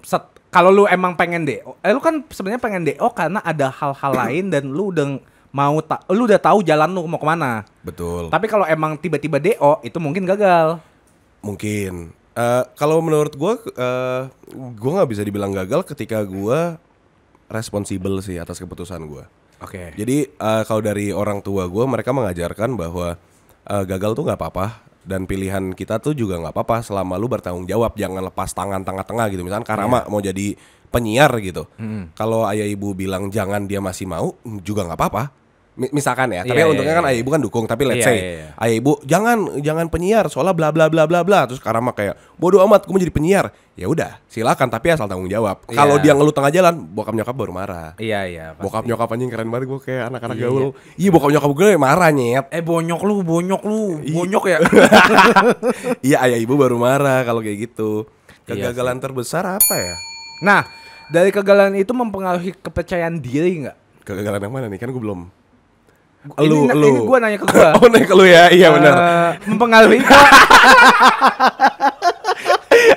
set, kalau lu emang pengen DO, eh, lu kan sebenarnya pengen DO karena ada hal-hal lain dan lu udah mau tak, lu udah tahu jalan lu mau kemana. Betul. Tapi kalau emang tiba-tiba DO itu mungkin gagal. Mungkin. Uh, kalau menurut gua, uh, eh, gue nggak bisa dibilang gagal ketika gua responsibel sih atas keputusan gua. Oke. Okay. Jadi uh, kalau dari orang tua gua, mereka mengajarkan bahwa uh, gagal tuh nggak apa-apa dan pilihan kita tuh juga nggak apa-apa selama lu bertanggung jawab, jangan lepas tangan tengah-tengah gitu. misalnya Karama yeah. mau jadi penyiar gitu. Mm. Kalau ayah ibu bilang jangan dia masih mau, juga nggak apa-apa misalkan ya. Tapi yeah, iya, untungnya yeah, kan iya, ayah ibu kan iya. dukung. Tapi let's yeah, say yeah, yeah. ayah ibu jangan jangan penyiar soalnya bla bla bla bla bla. Terus sekarang mah kayak bodoh amat, gue mau jadi penyiar. Ya udah, silakan. Tapi asal tanggung jawab. Yeah. Kalau dia ngeluh tengah jalan, bokap nyokap baru marah. Iya yeah, iya. Yeah, bokap nyokap anjing keren banget gue kayak anak-anak yeah, gaul. Iya bokap nyokap gue marah nyet. Eh bonyok lu, bonyok lu, bonyok ya. Iya ayah ibu baru marah kalau kayak gitu. Kegagalan yeah, terbesar apa ya? Nah, dari kegagalan itu mempengaruhi kepercayaan diri nggak? Kegagalan yang mana nih? Kan gue belum Lu, ini, lu. ini gue nanya ke gue Oh nanya ke lu ya, iya uh, benar Mempengaruhi gue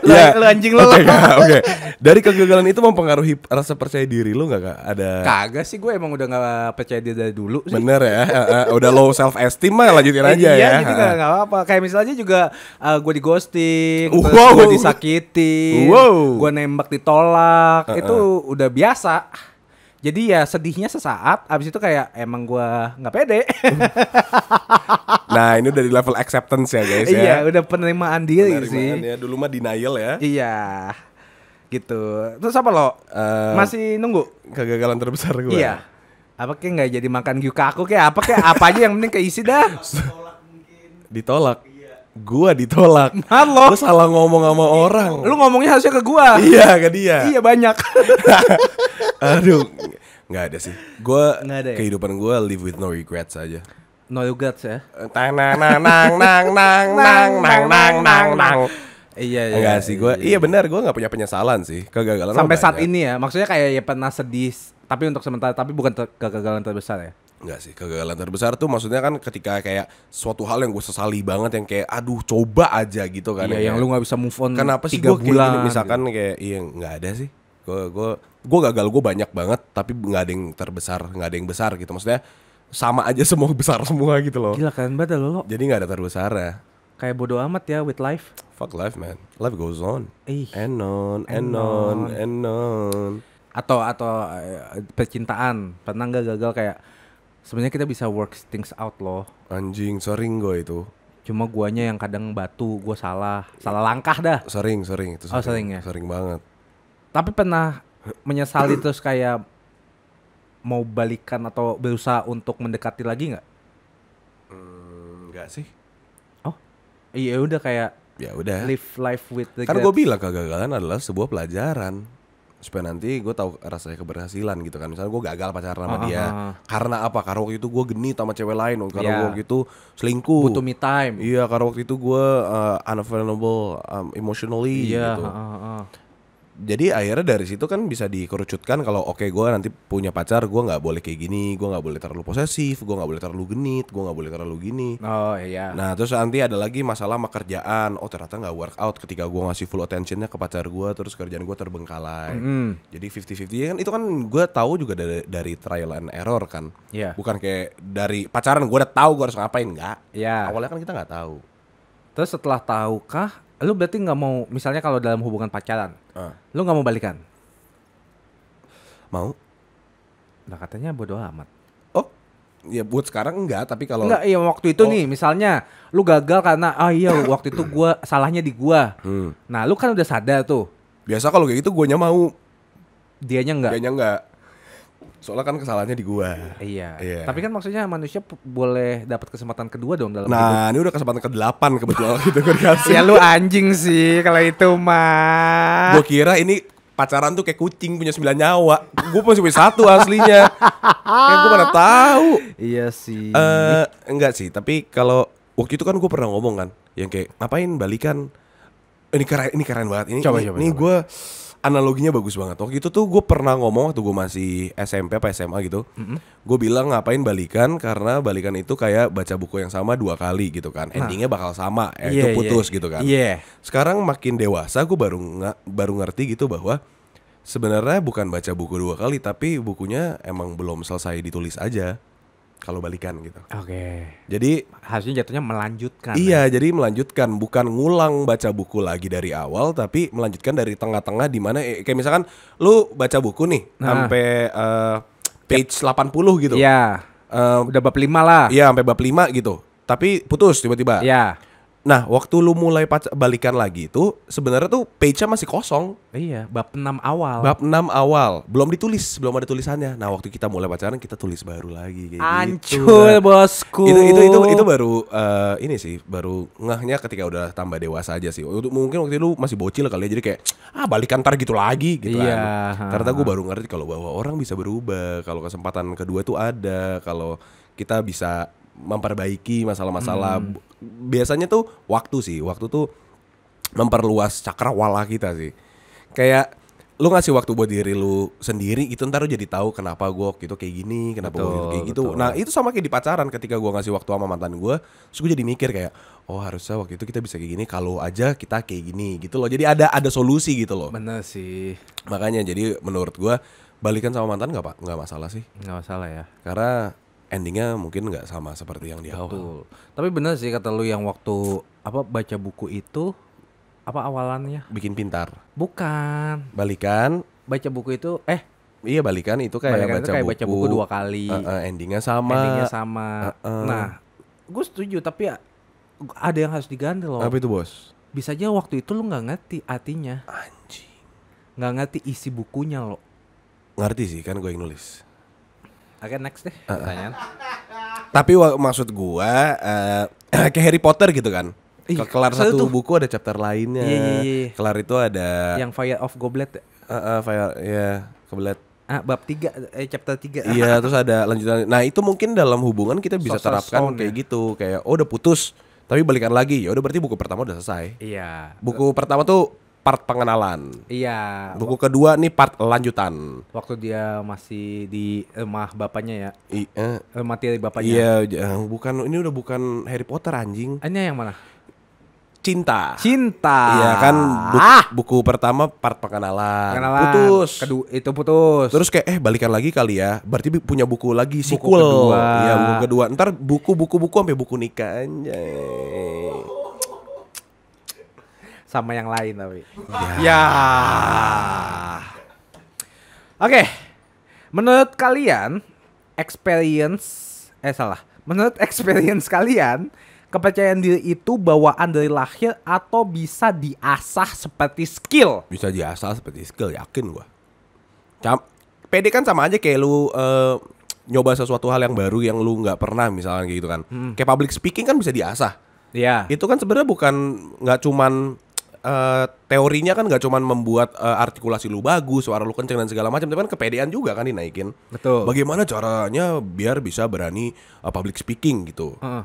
lu, ya. lu anjing lu Oke, okay, okay. dari kegagalan itu mempengaruhi rasa percaya diri lu gak kak? Ada Kagak sih, gue emang udah gak percaya diri dari dulu sih Bener ya, udah low self esteem mah lanjutin eh, aja iya, ya Iya, jadi gak, apa-apa Kayak misalnya juga uh, eh, gue di ghosting wow. Gue disakiti wow. Gue nembak ditolak uh -uh. Itu udah biasa jadi ya sedihnya sesaat, abis itu kayak emang gue nggak pede. nah ini udah di level acceptance ya guys ya. Iya udah penerimaan diri penerimaan sih. Ya. Dulu mah denial ya. Iya gitu. Terus apa lo? Uh, Masih nunggu? Kegagalan terbesar gue. Iya. Apa kayak nggak jadi makan kaku kayak apa kayak apa aja yang penting keisi dah. Ditolak gua ditolak. Halo. Nah, gua salah ngomong sama orang. Lu ngomongnya harusnya ke gua. Iya, ke dia. Iya, banyak. Aduh, nggak ada sih. Gua ada ya? kehidupan gue live with no regrets aja. No regrets ya. Eh, nang nang nang nang nang nang nang nang nang nang. Iya, iya. Enggak iya, sih gue. Iya, iya, iya benar, gue nggak punya penyesalan sih kegagalan. Sampai saat ini ya. Maksudnya kayak ya pernah sedih, tapi untuk sementara, tapi bukan ter kegagalan terbesar ya. Enggak sih, kegagalan terbesar tuh maksudnya kan ketika kayak suatu hal yang gue sesali banget yang kayak aduh coba aja gitu kan. Iya, ya, yang lu nggak bisa move on. Kenapa sih gue kayak misalkan gitu. kayak iya nggak ada sih. Gue gue gue gagal gue banyak banget tapi nggak ada yang terbesar nggak ada yang besar gitu maksudnya sama aja semua besar semua gitu loh gila kan banget ya lo jadi nggak ada terbesar ya kayak bodoh amat ya with life fuck life man life goes on Eih. and on and, and on. on and on atau atau uh, percintaan pernah nggak gagal kayak sebenarnya kita bisa work things out loh anjing sering gue itu cuma guanya yang kadang batu gue salah salah langkah dah sering sering itu sering, oh, sering ya sering banget tapi pernah menyesali terus kayak mau balikan atau berusaha untuk mendekati lagi nggak? Hmm, nggak sih. Oh, iya ya udah kayak ya udah. Live life with the. Karena gue bilang kegagalan adalah sebuah pelajaran supaya nanti gue tahu rasanya keberhasilan gitu kan misalnya gue gagal pacaran sama uh -huh. dia karena apa karena waktu itu gue genit sama cewek lain karena yeah. waktu itu selingkuh butuh me time iya karena waktu itu gue uh, unavailable um, emotionally yeah, gitu uh -huh jadi akhirnya dari situ kan bisa dikerucutkan kalau oke okay, gue nanti punya pacar gue nggak boleh kayak gini gue nggak boleh terlalu posesif gue nggak boleh terlalu genit gue nggak boleh terlalu gini oh iya nah terus nanti ada lagi masalah kerjaan, oh ternyata nggak workout ketika gue ngasih full attentionnya ke pacar gue terus kerjaan gue terbengkalai mm. -hmm. jadi fifty fifty ya kan itu kan gue tahu juga dari, dari trial and error kan yeah. bukan kayak dari pacaran gue udah tahu gue harus ngapain nggak yeah. awalnya kan kita nggak tahu terus setelah tahu kah lu berarti nggak mau misalnya kalau dalam hubungan pacaran uh. lu gak mau balikan mau nah katanya bodo amat oh ya buat sekarang enggak tapi kalau enggak iya waktu itu oh. nih misalnya lu gagal karena ah iya waktu itu gua salahnya di gua hmm. nah lu kan udah sadar tuh biasa kalau kayak gitu guanya mau dianya enggak dianya enggak Soalnya kan kesalahannya di gua. Iya. iya. Tapi kan maksudnya manusia boleh dapat kesempatan kedua dong dalam Nah, hidup. ini udah kesempatan ke-8 kebetulan gitu kan. dikasih. Ya lu anjing sih kalau itu mah. Gua kira ini pacaran tuh kayak kucing punya 9 nyawa. Gua masih punya satu aslinya. Kayak gua mana tahu. Iya sih. Eh, uh, enggak sih, tapi kalau waktu itu kan gua pernah ngomong kan yang kayak ngapain balikan ini keren ini keren banget ini coba, ini, coba, ini gua analoginya bagus banget. Waktu itu tuh gue pernah ngomong waktu gue masih SMP apa SMA gitu. Mm -hmm. Gue bilang ngapain balikan karena balikan itu kayak baca buku yang sama dua kali gitu kan. Nah. Endingnya bakal sama, eh, ya yeah, itu iya, putus yeah. gitu kan. Yeah. Sekarang makin dewasa gue baru nggak baru ngerti gitu bahwa sebenarnya bukan baca buku dua kali tapi bukunya emang belum selesai ditulis aja kalau balikan gitu. Oke. Okay. Jadi hasilnya jatuhnya melanjutkan. Iya, ya? jadi melanjutkan bukan ngulang baca buku lagi dari awal tapi melanjutkan dari tengah-tengah di mana eh, kayak misalkan lu baca buku nih nah. sampai uh, page delapan 80 gitu. Iya. Uh, udah bab 5 lah. Iya, sampai bab 5 gitu. Tapi putus tiba-tiba. Iya. -tiba. Nah, waktu lu mulai balikan lagi itu sebenarnya tuh page-nya masih kosong. Iya, bab 6 awal. Bab 6 awal, belum ditulis, belum ada tulisannya. Nah, waktu kita mulai pacaran kita tulis baru lagi kayak Ancul, gitu. Nah, bosku. Itu itu itu itu baru uh, ini sih, baru ngahnya ketika udah tambah dewasa aja sih. Untuk mungkin waktu itu lu masih bocil kali ya, jadi kayak ah balikan target gitu lagi gitu iya, kan. Karena gue baru ngerti kalau bahwa orang bisa berubah, kalau kesempatan kedua tuh ada, kalau kita bisa memperbaiki masalah-masalah hmm biasanya tuh waktu sih waktu tuh memperluas cakrawala kita sih kayak lu ngasih waktu buat diri lu sendiri itu ntar lu jadi tahu kenapa gua gitu kayak gini kenapa gua gitu kayak gitu betul. nah itu sama kayak di pacaran ketika gua ngasih waktu sama mantan gua, terus gua jadi mikir kayak oh harusnya waktu itu kita bisa kayak gini kalau aja kita kayak gini gitu loh jadi ada ada solusi gitu loh bener sih makanya jadi menurut gua balikan sama mantan nggak pak nggak masalah sih nggak masalah ya karena endingnya mungkin nggak sama seperti yang di awal. Betul. Tapi benar sih kata lu yang waktu apa baca buku itu apa awalannya? Bikin pintar. Bukan. Balikan. Baca buku itu eh Iya balikan itu kayak balikan baca itu kayak buku. baca buku dua kali. Uh, uh, endingnya sama. Endingnya sama. Uh, uh. Nah, gue setuju tapi ya, ada yang harus diganti loh. Apa itu bos? Bisa aja waktu itu lu nggak ngerti artinya. Anjing. Nggak ngerti isi bukunya loh. Ngerti sih kan gue yang nulis. Oke okay, next deh uh, pertanyaan. Tapi maksud gua uh, kayak Harry Potter gitu kan. Ih, kelar satu tuh. buku ada chapter lainnya. Iya, iya, iya, iya. Kelar itu ada yang Fire of Goblet. Uh, uh, Fire ya yeah, Goblet. Ah, bab 3 eh chapter 3. Iya, terus ada lanjutan. Nah, itu mungkin dalam hubungan kita bisa Sosa terapkan kayak ya. gitu, kayak oh udah putus tapi balikan lagi. Ya udah berarti buku pertama udah selesai. Iya. Buku pertama tuh part pengenalan. Iya. Buku kedua nih part lanjutan. Waktu dia masih di rumah bapaknya ya. Iya. Rumah dari bapaknya. Iya, eh, bukan ini udah bukan Harry Potter anjing. Ini yang mana? Cinta. Cinta. Iya kan buku, ah. buku pertama part pengenalan. pengenalan. Putus. Kedua itu putus. Terus kayak eh balikan lagi kali ya. Berarti punya buku lagi sequel. Buku kedua. Iya, buku kedua. Ntar buku-buku-buku sampai buku nikah anjay sama yang lain tapi. Ya. ya. Oke. Okay. Menurut kalian experience eh salah. Menurut experience kalian kepercayaan diri itu bawaan dari lahir atau bisa diasah seperti skill? Bisa diasah seperti skill, yakin gua. Cam PD kan sama aja kayak lu uh, nyoba sesuatu hal yang baru yang lu nggak pernah misalnya gitu kan. Hmm. Kayak public speaking kan bisa diasah. Iya. Itu kan sebenarnya bukan nggak cuman uh, teorinya kan nggak cuman membuat uh, artikulasi lu bagus, suara lu kenceng dan segala macam, tapi kan kepedean juga kan dinaikin. Betul. Bagaimana caranya biar bisa berani uh, public speaking gitu? Uh.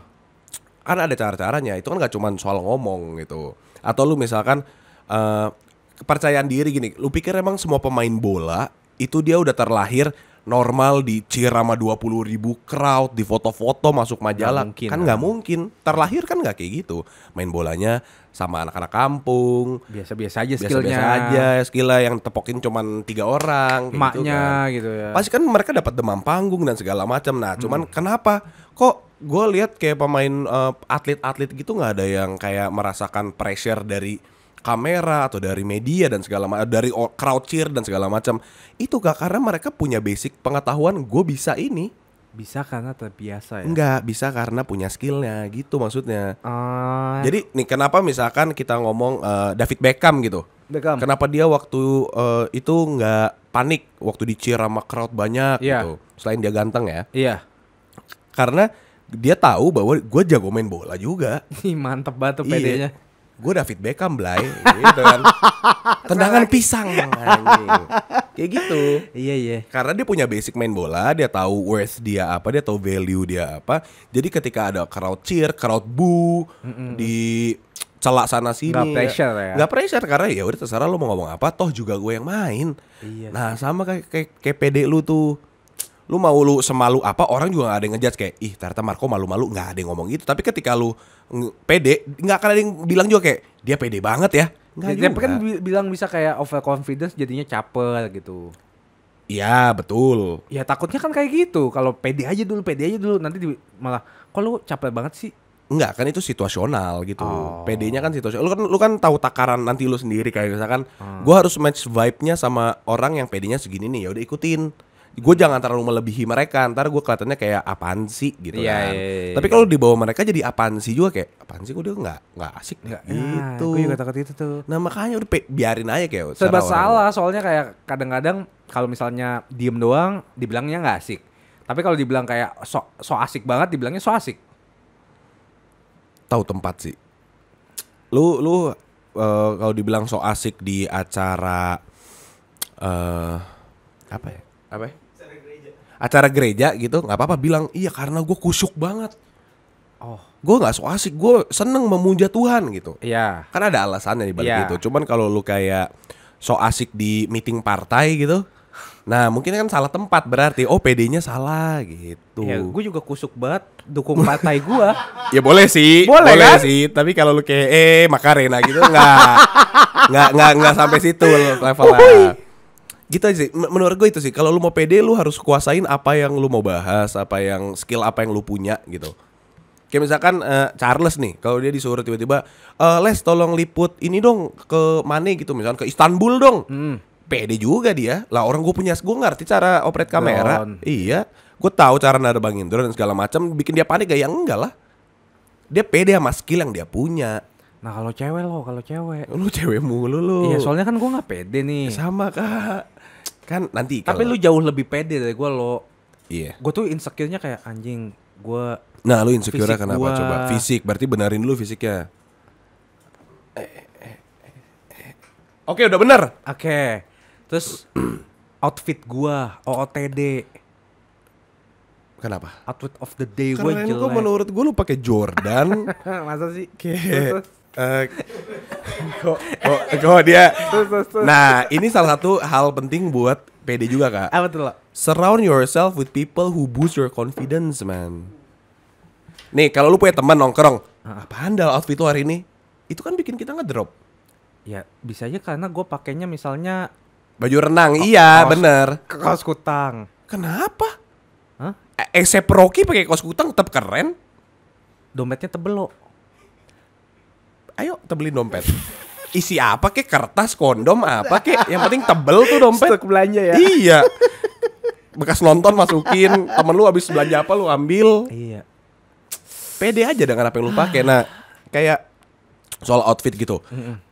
Kan ada cara-caranya. Itu kan gak cuman soal ngomong gitu. Atau lu misalkan uh, kepercayaan diri gini, lu pikir emang semua pemain bola itu dia udah terlahir normal di sama 20 ribu crowd di foto-foto masuk majalah gak mungkin, kan nggak mungkin terlahir kan nggak kayak gitu main bolanya sama anak-anak kampung biasa-biasa aja skillnya -biasa biasa aja skillnya yang tepokin cuman tiga orang maknya gitu, kan. gitu ya pasti kan mereka dapat demam panggung dan segala macam nah cuman hmm. kenapa kok gue lihat kayak pemain eh, atlet-atlet uh, atlet -atlet gitu nggak ada yang kayak merasakan pressure dari kamera atau dari media dan segala macam dari crowd cheer dan segala macam itu gak karena mereka punya basic pengetahuan gue bisa ini bisa karena terbiasa ya Enggak bisa karena punya skillnya gitu maksudnya uh... jadi nih kenapa misalkan kita ngomong uh, David Beckham gitu Beckham kenapa dia waktu uh, itu nggak panik waktu cheer sama crowd banyak yeah. gitu selain dia ganteng ya iya yeah. karena dia tahu bahwa gue jago main bola juga. Mantep banget tuh iya. pedenya gue David Beckham Blay gitu kan tendangan pisang anjing kayak gitu iya iya karena dia punya basic main bola dia tahu worth dia apa dia tahu value dia apa jadi ketika ada crowd cheer crowd boo mm -mm. di celak sana sini nggak pressure ya nggak pressure karena ya udah terserah lo mau ngomong apa toh juga gue yang main iya, nah sama kayak kayak, kayak PD lu tuh lu mau lu semalu apa orang juga gak ada yang ngejudge kayak ih ternyata Marco malu-malu nggak -malu. ada yang ngomong gitu tapi ketika lu pede nggak akan ada yang bilang juga kayak dia pede banget ya nggak dia kan bilang bisa kayak over confidence jadinya caper gitu Iya betul. Ya takutnya kan kayak gitu. Kalau pede aja dulu, pede aja dulu. Nanti di, malah, kok lu capek banget sih? Enggak, kan itu situasional gitu. Oh. PD-nya kan situasional. Lu kan lu kan tahu takaran nanti lu sendiri kayak misalkan hmm. gua harus match vibe-nya sama orang yang PD-nya segini nih, ya udah ikutin gue jangan terlalu melebihi mereka ntar gue kelihatannya kayak apaan sih gitu yeah, kan yeah, yeah, iya, tapi iya. kalau dibawa mereka jadi apaan sih juga kayak apaan sih gue dia nggak nggak asik nggak gitu gue juga takut itu tuh nah makanya udah biarin aja kayak sebab salah soalnya kayak kadang-kadang kalau misalnya diem doang dibilangnya nggak asik tapi kalau dibilang kayak so, so asik banget dibilangnya so asik tahu tempat sih lu lu uh, kalau dibilang so asik di acara uh, apa ya apa ya acara gereja gitu nggak apa-apa bilang iya karena gue kusuk banget oh gue nggak so asik gue seneng memuja Tuhan gitu iya yeah. kan ada alasannya di balik yeah. itu cuman kalau lu kayak so asik di meeting partai gitu Nah mungkin kan salah tempat berarti Oh PD-nya salah gitu Ya gue juga kusuk banget dukung partai gue Ya boleh sih Boleh, boleh kan? sih Tapi kalau lu kayak eh Makarena gitu Nggak Nggak, nggak, nggak sampai situ levelnya gitu aja sih menurut gue itu sih kalau lu mau pede lu harus kuasain apa yang lu mau bahas apa yang skill apa yang lu punya gitu kayak misalkan uh, Charles nih kalau dia disuruh tiba-tiba uh, Les tolong liput ini dong ke mana gitu misalkan ke Istanbul dong hmm. pede juga dia lah orang gue punya gue ngerti cara operate kamera Don. iya gue tahu cara nada bang dan segala macam bikin dia panik gak ya enggak lah dia pede sama skill yang dia punya Nah kalau cewek lo, kalau cewek Lu cewek mulu lu Iya soalnya kan gue gak pede nih Sama kak Kan nanti Tapi lu jauh lebih pede dari gue lo. Iya. Yeah. Gue tuh insecure-nya kayak anjing gue. Nah lu insecure kenapa gua... coba? Fisik berarti benerin lu fisiknya. Oke udah bener. Oke. Okay. Terus outfit gue OOTD. Kenapa? Outfit of the day gue jelek. gua menurut gue lu pakai Jordan. Masa sih? Kayak uh, kok, kok, kok dia. Nah, ini salah satu hal penting buat PD juga kak. Apa tuh lo? Surround yourself with people who boost your confidence, man. Nih, kalau lu punya teman nongkrong, apa dal outfit lu hari ini? Itu kan bikin kita ngedrop. Ya, bisa aja karena gue pakainya misalnya baju renang. oh, iya, kaos, bener. Kaos kutang. Kenapa? Hah? E, except Rocky pakai kaos kutang tetap keren. Dompetnya tebel lo ayo tebelin dompet isi apa kek kertas kondom apa kek yang penting tebel tuh dompet Stok belanja ya iya bekas nonton masukin temen lu abis belanja apa lu ambil iya pede aja dengan apa yang lu pakai nah kayak soal outfit gitu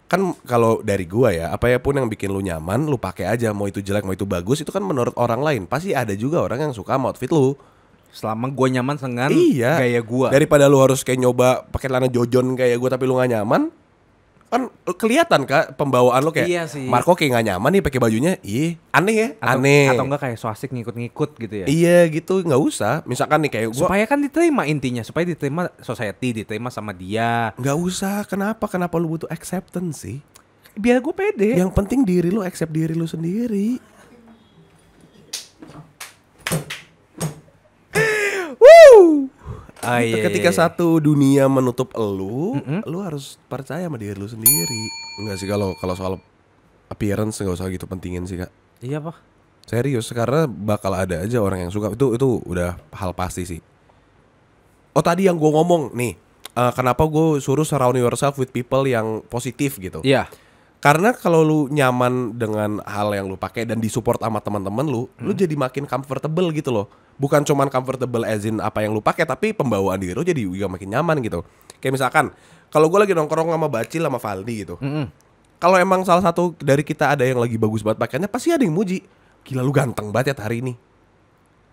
kan kalau dari gua ya apa ya pun yang bikin lu nyaman lu pakai aja mau itu jelek mau itu bagus itu kan menurut orang lain pasti ada juga orang yang suka sama outfit lu selama gue nyaman dengan iya. gaya gue daripada lu harus kayak nyoba pakai lana jojon kayak gue tapi lu gak nyaman kan kelihatan kak pembawaan lu kayak iya sih. Marco kayak gak nyaman nih pakai bajunya iya aneh ya atau, aneh atau enggak kayak swastik ngikut-ngikut gitu ya iya gitu nggak usah misalkan nih kayak gua supaya kan diterima intinya supaya diterima society diterima sama dia nggak usah kenapa kenapa lu butuh acceptance sih biar gue pede yang penting diri lu accept diri lu sendiri Woo! Ah, iya, Ketika iya, iya. satu dunia menutup elu, mm -hmm. lu harus percaya sama diri lu sendiri. Enggak sih kalau kalau soal appearance enggak usah gitu pentingin sih kak. Iya pak. Serius karena bakal ada aja orang yang suka itu itu udah hal pasti sih. Oh tadi yang gue ngomong nih, uh, kenapa gue suruh surround yourself with people yang positif gitu? Iya. Yeah karena kalau lu nyaman dengan hal yang lu pakai dan disupport sama teman-teman lu, hmm. lu jadi makin comfortable gitu loh. Bukan cuman comfortable as in apa yang lu pakai, tapi pembawaan diri lu jadi juga makin nyaman gitu. Kayak misalkan, kalau gue lagi nongkrong sama Bacil sama Valdi gitu. Hmm. Kalau emang salah satu dari kita ada yang lagi bagus banget pakainya, pasti ada yang muji. Gila lu ganteng banget ya hari ini.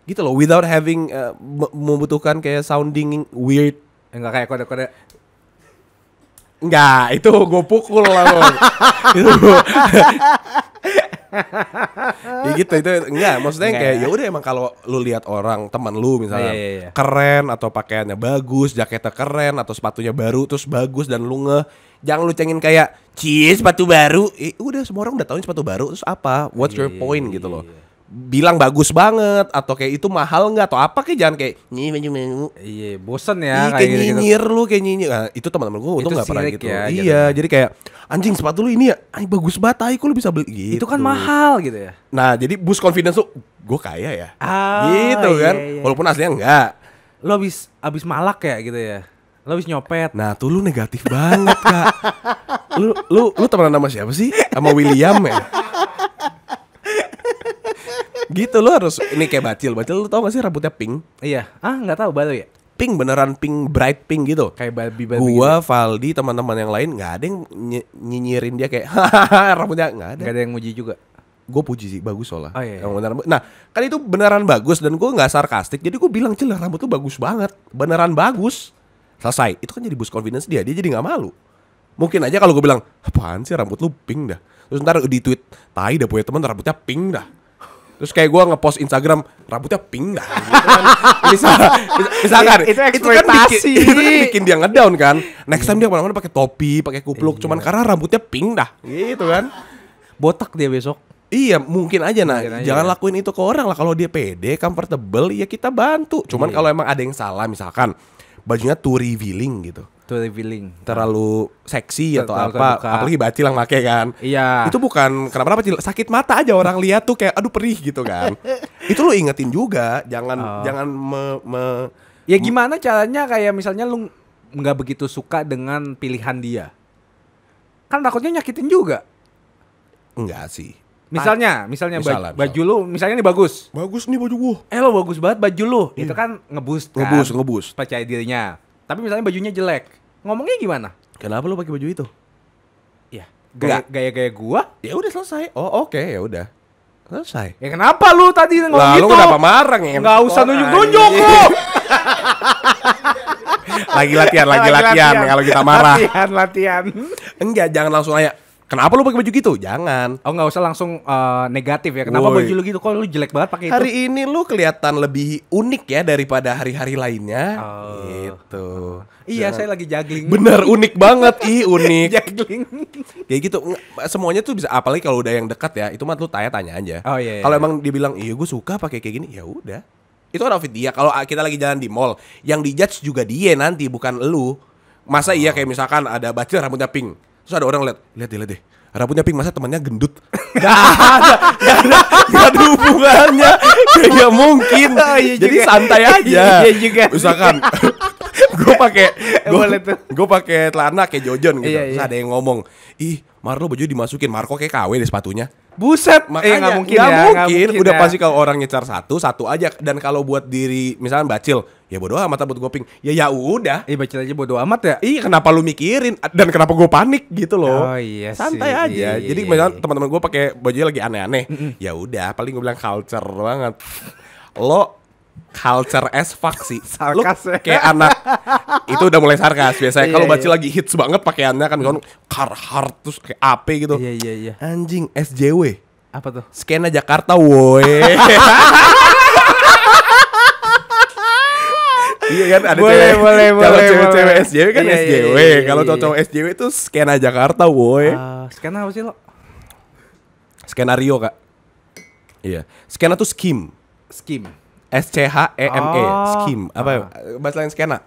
Gitu loh, without having uh, membutuhkan kayak sounding weird Enggak kayak kode-kode Enggak, itu gue pukul lah lo. itu gue. ya gitu itu enggak maksudnya enggak. kayak ya udah emang kalau lu lihat orang teman lu misalnya iya, iya, iya. keren atau pakaiannya bagus jaketnya keren atau sepatunya baru terus bagus dan lu nge jangan lu cengin kayak cie sepatu baru eh, udah semua orang udah tahu sepatu baru terus apa what's your iya, point gitu loh iya bilang bagus banget atau kayak itu mahal nggak atau apa kayak jangan kayak nyi iya bosen ya Ih, iya, kayak, kayak nyinyir gitu. lu kayak nyinyir nah, itu teman-teman gue untung nggak pernah gitu ya, iya gitu. Ya. jadi kayak anjing sepatu lu ini ya anjing bagus banget kok lu bisa beli gitu. itu kan mahal gitu ya nah jadi boost confidence tuh gue kaya ya ah, gitu iya, kan iya, iya. walaupun aslinya enggak lo abis abis malak ya gitu ya lo abis nyopet nah tuh lu negatif banget kak lu lu lu teman nama siapa sih sama William ya gitu lo harus ini kayak bacil bacil lo tau gak sih rambutnya pink iya ah nggak tahu baru ya pink beneran pink bright pink gitu kayak babi babi gitu. gua gitu. Valdi teman-teman yang lain nggak ada yang ny nyinyirin dia kayak rambutnya nggak ada nggak ada yang muji juga gue puji sih bagus soalnya oh, iya, iya. beneran nah kan itu beneran bagus dan gue nggak sarkastik jadi gue bilang celah rambut tuh bagus banget beneran bagus selesai itu kan jadi bus confidence dia dia jadi nggak malu mungkin aja kalau gue bilang apaan sih rambut lu pink dah terus ntar di tweet tai dah punya teman rambutnya pink dah Terus kayak gue ngepost Instagram rambutnya pink dah. Gitu kan. Misal, misalkan itu, itu kan bikin, itu kan bikin dia ngedown kan. Next time dia kemana-mana pakai topi, pakai kupluk, iya. cuman karena rambutnya pink dah. Gitu kan. Botak dia besok. Iya mungkin aja nah mungkin jangan aja. lakuin itu ke orang lah kalau dia pede comfortable ya kita bantu cuman iya. kalau emang ada yang salah misalkan bajunya too revealing gitu to revealing terlalu seksi Ter atau apa terbuka. apalagi bacil yang pakai kan iya itu bukan kenapa apa sakit mata aja orang lihat tuh kayak aduh perih gitu kan itu lo ingetin juga jangan oh. jangan me, me ya gimana caranya kayak misalnya lu nggak begitu suka dengan pilihan dia kan takutnya nyakitin juga enggak sih Misalnya, ah, misalnya, misalnya baju, lu, misalnya ini bagus. Bagus nih baju gua. Eh lo bagus banget baju lu. Hmm. Itu kan ngebus kan. ngebus ngebus. Percaya dirinya. Tapi misalnya bajunya jelek, ngomongnya gimana? Kenapa lu pakai baju itu? Iya. Gaya-gaya gua? Ya udah selesai. Oh, oke, okay, ya udah. Selesai. Ya kenapa lu tadi ngomong Lalu gitu? Lalu kenapa marah ya? Nggak usah oh, nunjuk-nunjuk iya. lu. lagi latihan, lagi, lagi latihan, latihan. kalau kita marah. Latihan, latihan. Enggak, jangan langsung aja Kenapa lu pakai baju gitu? Jangan. Oh nggak usah langsung uh, negatif ya. Kenapa Woy. baju lu gitu? Kok lu jelek banget pakai itu? Hari ini lu kelihatan lebih unik ya daripada hari-hari lainnya. Oh. Gitu. Oh. Iya, Jangan. saya lagi juggling. Bener unik banget, ih unik. juggling. Kayak gitu. Semuanya tuh bisa apalagi kalau udah yang dekat ya. Itu mah lu tanya-tanya aja. Oh iya. iya kalau iya. emang dibilang, "Iya, gue suka pakai kayak gini." Ya udah. Itu kan outfit dia. Kalau ah, kita lagi jalan di mall, yang dijudge juga dia nanti bukan lu. Masa oh. iya kayak misalkan ada bacil rambutnya pink Terus ada orang lihat, lihat deh, lihat deh. Rambutnya pink masa temannya gendut. gak ada, gak ada, gak ada hubungannya. Kayak ya mungkin. Oh, iya Jadi juga. santai iya, aja. Iya juga. Misalkan gue pakai gue pakai celana kayak Jojon gitu. Iya, iya. Terus ada yang ngomong, "Ih, Marlo baju dimasukin Marco kayak KW deh sepatunya." Buset, eh, makanya eh, gak mungkin gak ya, mungkin. Gak mungkin udah ya. pasti kalau orang nyecar satu, satu aja. Dan kalau buat diri, misalnya bacil, ya bodo amat buat goping. Ya ya udah. Iya eh, bacil aja bodo amat ya. Iya kenapa lu mikirin dan kenapa gue panik gitu loh. Oh iya Santai sih. aja. Iya, iya, Jadi misalnya iya. teman-teman gue pakai bajunya lagi aneh-aneh. Mm -mm. Ya udah, paling gue bilang culture banget. Lo culture as fuck sih. Sarkas Lu, kayak anak itu udah mulai sarkas biasanya. Iya, kalau iya, baca iya. lagi hits banget pakaiannya kan kan hard terus kayak AP gitu. Iya iya iya. Anjing SJW. Apa tuh? Skena Jakarta woi. Iya kan ada boleh, cewek. Boleh, kalau cewek-cewek SJW kan iya, SJW. Iya, iya, kalau cowok-cowok SJW itu skena Jakarta, woi. Uh, skena apa sih lo? Skenario, Kak. Iya. Skena tuh skim. Skim. S C H E M E, oh. skim. Apa ya? ah. bahasa lain skena?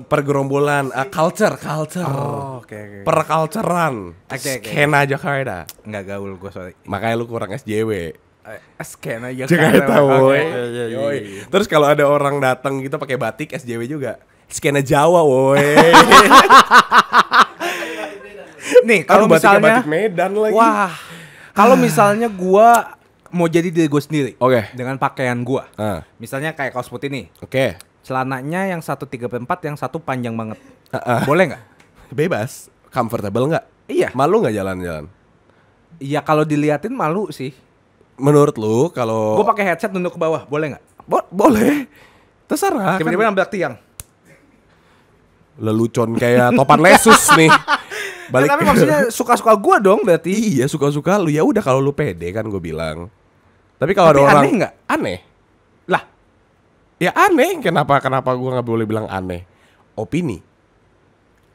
pergerombolan uh, culture culture oh, okay, okay. okay, okay. skena Jakarta nggak gaul gue sorry makanya lu kurang SJW uh, eh, skena Jakarta woi okay. yeah, yeah, terus kalau ada orang datang gitu pakai batik SJW juga skena Jawa woi nih kalau misalnya batik Medan lagi wah kalau misalnya gua mau jadi diri gue sendiri. Oke. Okay. Dengan pakaian gue. Uh. Ah. Misalnya kayak kaos putih nih. Oke. Okay. Celananya yang satu tiga empat, yang satu panjang banget. Uh -uh. Boleh nggak? Bebas. Comfortable nggak? Iya. Malu nggak jalan-jalan? Iya kalau diliatin malu sih. Menurut lu kalau gue pakai headset nunduk ke bawah boleh nggak? Bo boleh. Terserah. Kan. Tiba-tiba kan... nambah tiang. Lelucon kayak topan lesus nih ya, balik ya, tapi maksudnya suka-suka gue dong berarti iya suka-suka lu ya udah kalau lu pede kan gue bilang tapi kalau ada orang aneh nggak? Aneh. Lah. Ya aneh. Kenapa kenapa gue nggak boleh bilang aneh? Opini.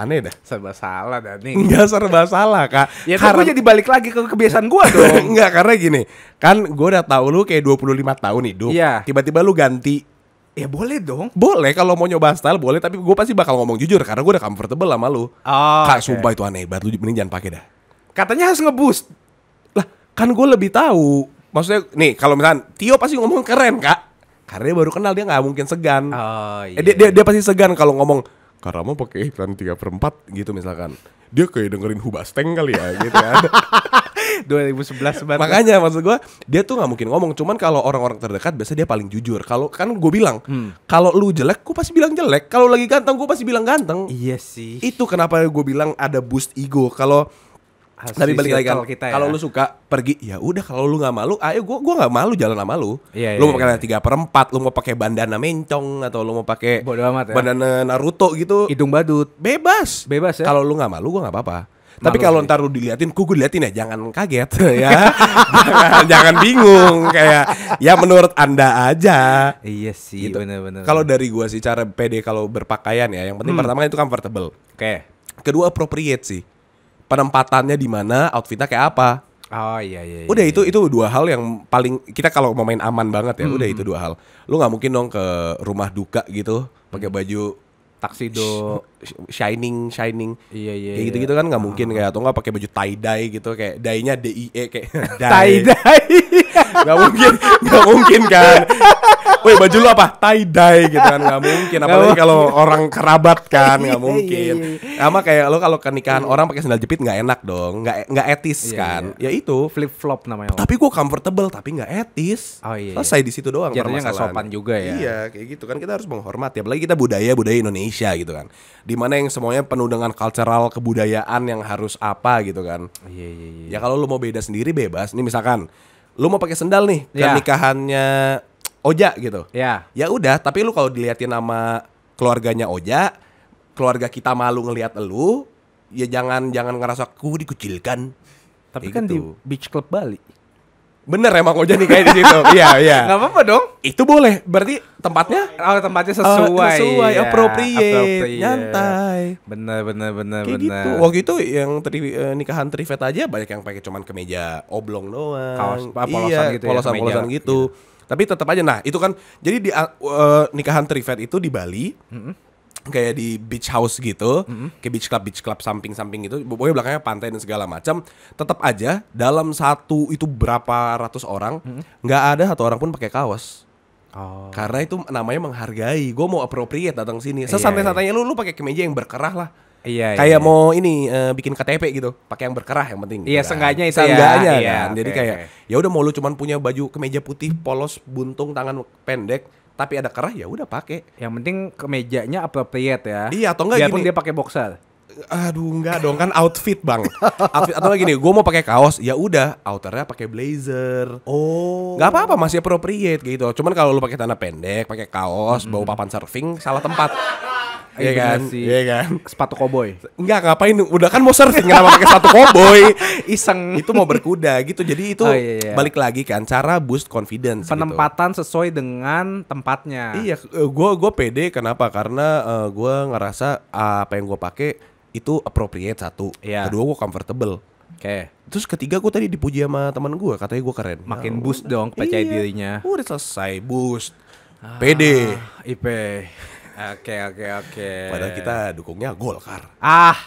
Aneh dah. Serba salah Dani. Enggak serba salah, Kak. ya karena... gue jadi balik lagi ke kebiasaan gue dong. Enggak, karena gini. Kan gue udah tahu lu kayak 25 tahun hidup. Iya. Tiba-tiba lu ganti Ya boleh dong. Boleh kalau mau nyoba style boleh, tapi gue pasti bakal ngomong jujur karena gue udah comfortable sama lu. Oh, Kak, okay. sumpah itu aneh banget, lu mending jangan pakai dah. Katanya harus ngeboost. Lah, kan gue lebih tahu maksudnya nih kalau misalkan Tio pasti ngomong keren kak karena dia baru kenal dia nggak mungkin segan oh, eh, iya. eh, dia, dia dia pasti segan kalau ngomong karena mau pakai iklan tiga per empat gitu misalkan dia kayak dengerin Hubasteng kali ya gitu kan 2011 banget makanya maksud gue dia tuh nggak mungkin ngomong cuman kalau orang-orang terdekat biasa dia paling jujur kalau kan gue bilang hmm. kalau lu jelek gue pasti bilang jelek kalau lagi ganteng gue pasti bilang ganteng iya sih itu kenapa gue bilang ada boost ego kalau Hasil tapi balik lagi kan kita ya. kalau lu suka pergi ya udah kalau lu nggak malu ayo gua gua nggak malu jalan sama lu iya, lu iya, mau pakai iya. tiga perempat lu mau pakai bandana mencong atau lu mau pakai ya. bandana Naruto gitu hidung badut bebas bebas ya kalau lu nggak malu gua nggak apa-apa Tapi kalau ntar lu diliatin, ku gue diliatin ya, jangan kaget ya, jangan, jangan bingung kayak ya menurut anda aja. Iya sih, gitu. benar-benar. Kalau dari gua sih cara pede kalau berpakaian ya, yang penting hmm. pertama itu comfortable. Oke. Okay. Kedua appropriate sih penempatannya di mana, outfitnya kayak apa. Oh iya, iya iya. Udah iya, itu itu dua hal yang paling kita kalau mau main aman banget ya. Hmm. Udah itu dua hal. Lu nggak mungkin dong ke rumah duka gitu pakai hmm. baju taksido shining shining iya iya kayak gitu gitu kan nggak ah, mungkin ah. kayak atau nggak pakai baju tie dye gitu kayak dye nya d i e kayak tie dye nggak mungkin nggak mungkin kan Woi baju lu apa? Tie dye gitu kan nggak mungkin apalagi kalau orang kerabat kan nggak iya, iya, mungkin. Sama kayak lo kalau kenikahan orang pakai sandal jepit nggak enak dong, nggak nggak etis kan. Ya itu flip flop namanya. Tapi gue comfortable tapi nggak etis. Oh iya. Selesai di situ doang. Jadinya nggak sopan juga ya. Iya kayak gitu kan kita harus menghormati apalagi kita budaya budaya Indonesia gitu kan. Di di mana yang semuanya penuh dengan cultural kebudayaan yang harus apa gitu kan. Iya iya iya. Ya kalau lu mau beda sendiri bebas. Ini misalkan lu mau pakai sendal nih ke iya. nikahannya Oja gitu. Iya. Yeah. Ya udah, tapi lu kalau diliatin nama keluarganya Oja, keluarga kita malu ngelihat elu, ya jangan jangan ngerasa ku dikucilkan. Tapi ya kan gitu. di Beach Club Bali. Bener emang Oja nih kayak di situ. Iya, iya. Enggak apa-apa dong. Itu boleh. Berarti tempatnya oh, tempatnya eh, sesuai. Uh, sesuai, yeah. appropriate, appropriate, nyantai. Bener, bener, bener, kayak gitu. bener. gitu. Waktu itu yang tri, eh, nikahan trivet aja banyak yang pakai cuman kemeja oblong doang. Kaos, iya, polosan iya, gitu ya, polosan-polosan gitu. gitu. Tapi tetap aja nah, itu kan jadi di uh, nikahan trivet itu di Bali. Mm -hmm kayak di beach house gitu, mm-hmm. kayak beach club beach club samping-samping gitu, pokoknya belakangnya pantai dan segala macam, tetap aja dalam satu itu berapa ratus orang, nggak mm-hmm. ada satu orang pun pakai kaos. Oh. Karena itu namanya menghargai. Gue mau appropriate datang sini. Iya, Sesantai-santainya iya, iya. lu lu pakai kemeja yang berkerah lah. Iya, kayak iya. mau ini uh, bikin KTP gitu, pakai yang berkerah yang penting. Iya, gitu, seenggaknya itu ya. Kan. Iya, Jadi okay, kayak okay. ya udah mau lu cuman punya baju kemeja putih polos buntung tangan pendek, tapi ada kerah ya udah pakai. Yang penting kemejanya appropriate ya. Iya atau enggak Biarpun dia pakai boxer. Aduh enggak dong kan outfit bang. outfit, atau gini, gue mau pakai kaos ya udah outernya pakai blazer. Oh. Gak apa-apa masih appropriate gitu. Cuman kalau lu pakai tanah pendek, pakai kaos, mm -hmm. bau papan surfing salah tempat. Iya, iya kan? Iya kan? Sepatu koboi. Enggak, ngapain udah kan mau surfing kenapa pakai sepatu koboi? Iseng. Itu mau berkuda gitu. Jadi itu oh, iya, iya. balik lagi kan cara boost confidence gitu. Penempatan gitu. sesuai dengan tempatnya. Iya, eh, gua gua pede kenapa? Karena uh, gua ngerasa uh, apa yang gua pakai itu appropriate satu. Iya. Kedua gua comfortable. Oke. Okay. Terus ketiga gue tadi dipuji sama teman gue, katanya gue keren. Makin nah, boost udah. dong percaya iya, dirinya. Udah selesai boost. Ah, PD. IP. Oke oke oke. Padahal kita dukungnya Golkar. Ah.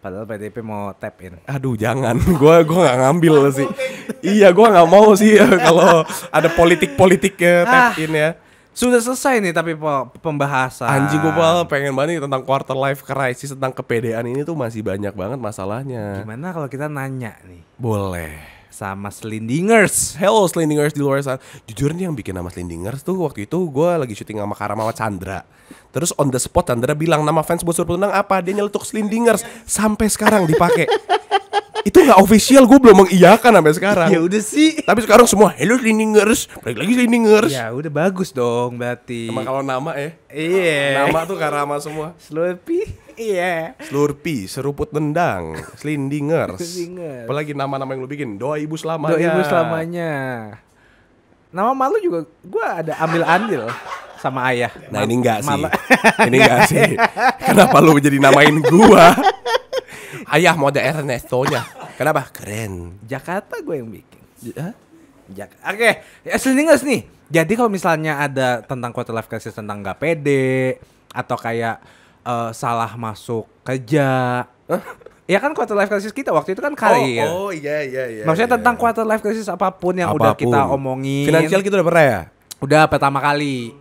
Padahal PDP mau tap in. Aduh jangan, gue gua nggak ngambil sih. iya gue nggak mau sih ya kalau ada politik politik tap ah. in ya. Sudah selesai nih tapi pembahasan. Anjing gue pengen banget nih tentang quarter life crisis tentang kepedean ini tuh masih banyak banget masalahnya. Gimana kalau kita nanya nih? Boleh sama Slendingers. Hello Slendingers di luar sana. Jujur nih yang bikin nama Slendingers tuh waktu itu gue lagi syuting sama Karamawa Chandra. Terus on the spot Chandra bilang nama fans buat suruh apa? Dia nyeletuk Slendingers sampai sekarang dipakai itu nggak official gue belum mengiyakan sampai sekarang ya udah sih tapi sekarang semua hello Liningers balik lagi Liningers ya udah bagus dong berarti emang kalau nama ya iya yeah. nama tuh karama semua Slurpi, iya yeah. Slurpee seruput tendang Slindingers Slindingers apalagi nama-nama yang lu bikin doa ibu selamanya doa ibu selamanya nama malu juga gue ada ambil andil sama ayah. Nah ini enggak sih. ini enggak sih. Kenapa lu jadi namain gua? Ayah mode Ernesto-nya. Kenapa? Keren. Jakarta gue yang bikin. Hah? Jak Oke, okay. Ya, Slingers nih. Jadi kalau misalnya ada tentang quarter life crisis tentang gak pede atau kayak uh, salah masuk kerja. Ya kan quarter life crisis kita waktu itu kan karir. Oh, oh iya iya iya. Maksudnya iya, tentang quarter life crisis apapun yang apapun. udah kita omongin. Finansial kita udah pernah ya? Udah pertama kali.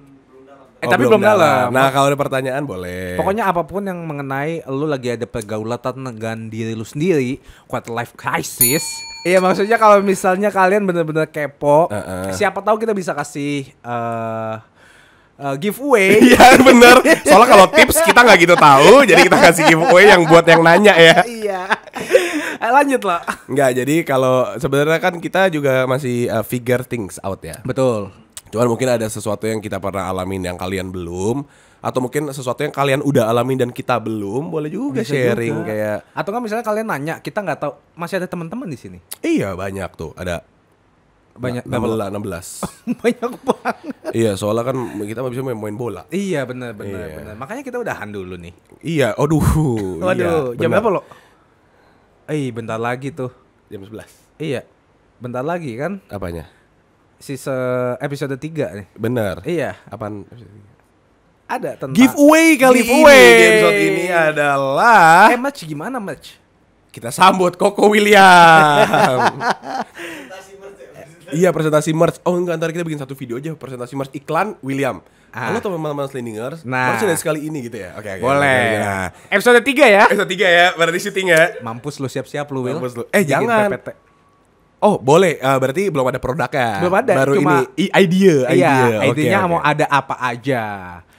Eh, oh, tapi belum, belum dalam. dalam. Nah, kalau ada pertanyaan boleh. Pokoknya apapun yang mengenai lu lagi ada pergaulan dengan diri lu sendiri, quarter life crisis. Iya, maksudnya kalau misalnya kalian benar-benar kepo, uh -uh. siapa tahu kita bisa kasih uh, uh, giveaway. Iya bener. Soalnya kalau tips kita nggak gitu tahu, jadi kita kasih giveaway yang buat yang nanya ya. Iya. Eh, lanjut lah. Enggak, jadi kalau sebenarnya kan kita juga masih uh, figure things out ya. Betul. Cuman mungkin ada sesuatu yang kita pernah alamin yang kalian belum atau mungkin sesuatu yang kalian udah alamin dan kita belum boleh juga Bisa sharing juga. kayak atau kan misalnya kalian nanya kita nggak tahu masih ada teman-teman di sini iya banyak tuh ada banyak enam belas enam belas banyak banget iya soalnya kan kita bisa main, main bola iya benar benar iya. benar makanya kita udah handul dulu nih iya aduh waduh iya, jam berapa lo eh bentar lagi tuh jam sebelas iya bentar lagi kan apanya season episode 3 nih. benar Iya. Apaan Ada tentang giveaway kali giveaway. ini. episode ini eh, adalah Eh, match gimana match? Kita sambut Koko William. Ya, iya presentasi merch. Oh enggak ntar kita bikin satu video aja presentasi merch iklan William. Ah. Halo teman-teman Slendingers. Nah. dari sekali ini gitu ya. Oke okay, okay, Boleh. Okay, Episode 3 ya. Episode 3 ya. Berarti syuting ya. Mampus lu siap-siap lu Will. Mampus lu. Eh bikin jangan. PPT. Oh boleh, uh, berarti belum ada produknya. Belum ada, baru cuma ini idea, idea. Iya, okay, idenya okay. mau ada apa aja.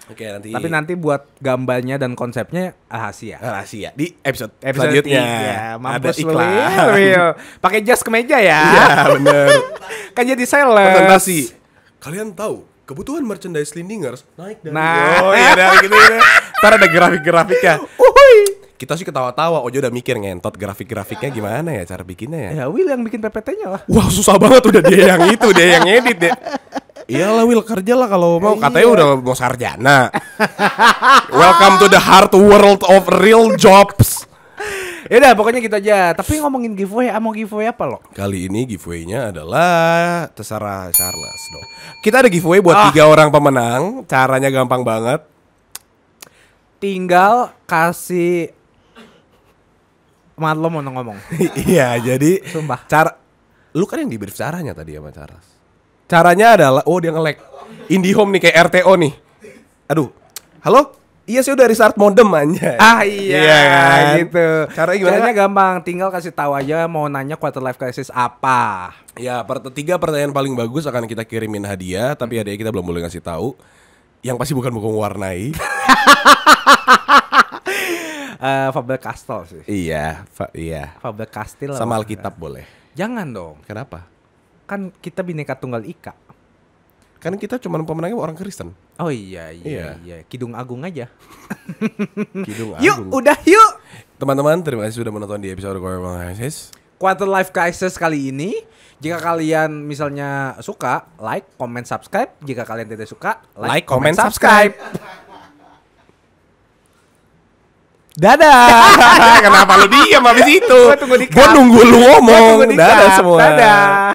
Oke okay, nanti. Tapi nanti buat gambarnya dan konsepnya rahasia. Rahasia di episode, episode selanjutnya. Iya, mampus ada iklan. Pakai jas kemeja ya. Iya benar. kan jadi sales. Presentasi. Kalian tahu kebutuhan merchandise Lindingers naik dari. Nah, oh, ya, dari gitu, gitu. Ntar ada grafik-grafiknya. Uhuy kita sih ketawa-tawa Ojo udah mikir ngentot grafik-grafiknya iya. gimana ya cara bikinnya ya ya Will yang bikin PPT-nya lah wah susah banget udah dia yang itu dia yang edit deh Iyalah Will kerja lah kalau mau iya. katanya udah mau sarjana. Welcome to the hard world of real jobs. Ya udah pokoknya gitu aja. Tapi ngomongin giveaway, ah, mau giveaway apa lo? Kali ini giveaway-nya adalah terserah Charles dong. Kita ada giveaway buat ah. tiga orang pemenang. Caranya gampang banget. Tinggal kasih Mat lo mau ngomong. Iya, jadi Sumpah. cara lu kan yang di brief caranya tadi sama Charles. Caranya adalah oh dia nge-lag. IndiHome nih kayak RTO nih. Aduh. Halo? Iya sih udah restart modem aja. Ah iya, iya kan? gitu. Caranya gimana? Caranya gampang, tinggal kasih tahu aja mau nanya quarter life crisis apa. Ya, per tiga pertanyaan paling bagus akan kita kirimin hadiah, tapi hadiah kita belum boleh ngasih tahu yang pasti bukan buku mewarnai. uh, eh, Faber Castell sih. Iya, fa iya. Faber Castell. Sama Alkitab ya. boleh. Jangan dong. Kenapa? Kan kita bineka tunggal ika. Kan kita cuma pemenangnya orang Kristen. Oh iya iya iya. iya. Kidung Agung aja. Kidung Agung. Yuk, udah yuk. Teman-teman, terima kasih sudah menonton di episode Core Crisis. Quarter Life Crisis kali ini jika kalian misalnya suka, like, comment, subscribe. Jika kalian tidak suka, like, like comment, subscribe. Dadah. Kenapa lu diam habis itu? Gue nunggu lu ngomong. Dadah semua. Dadah.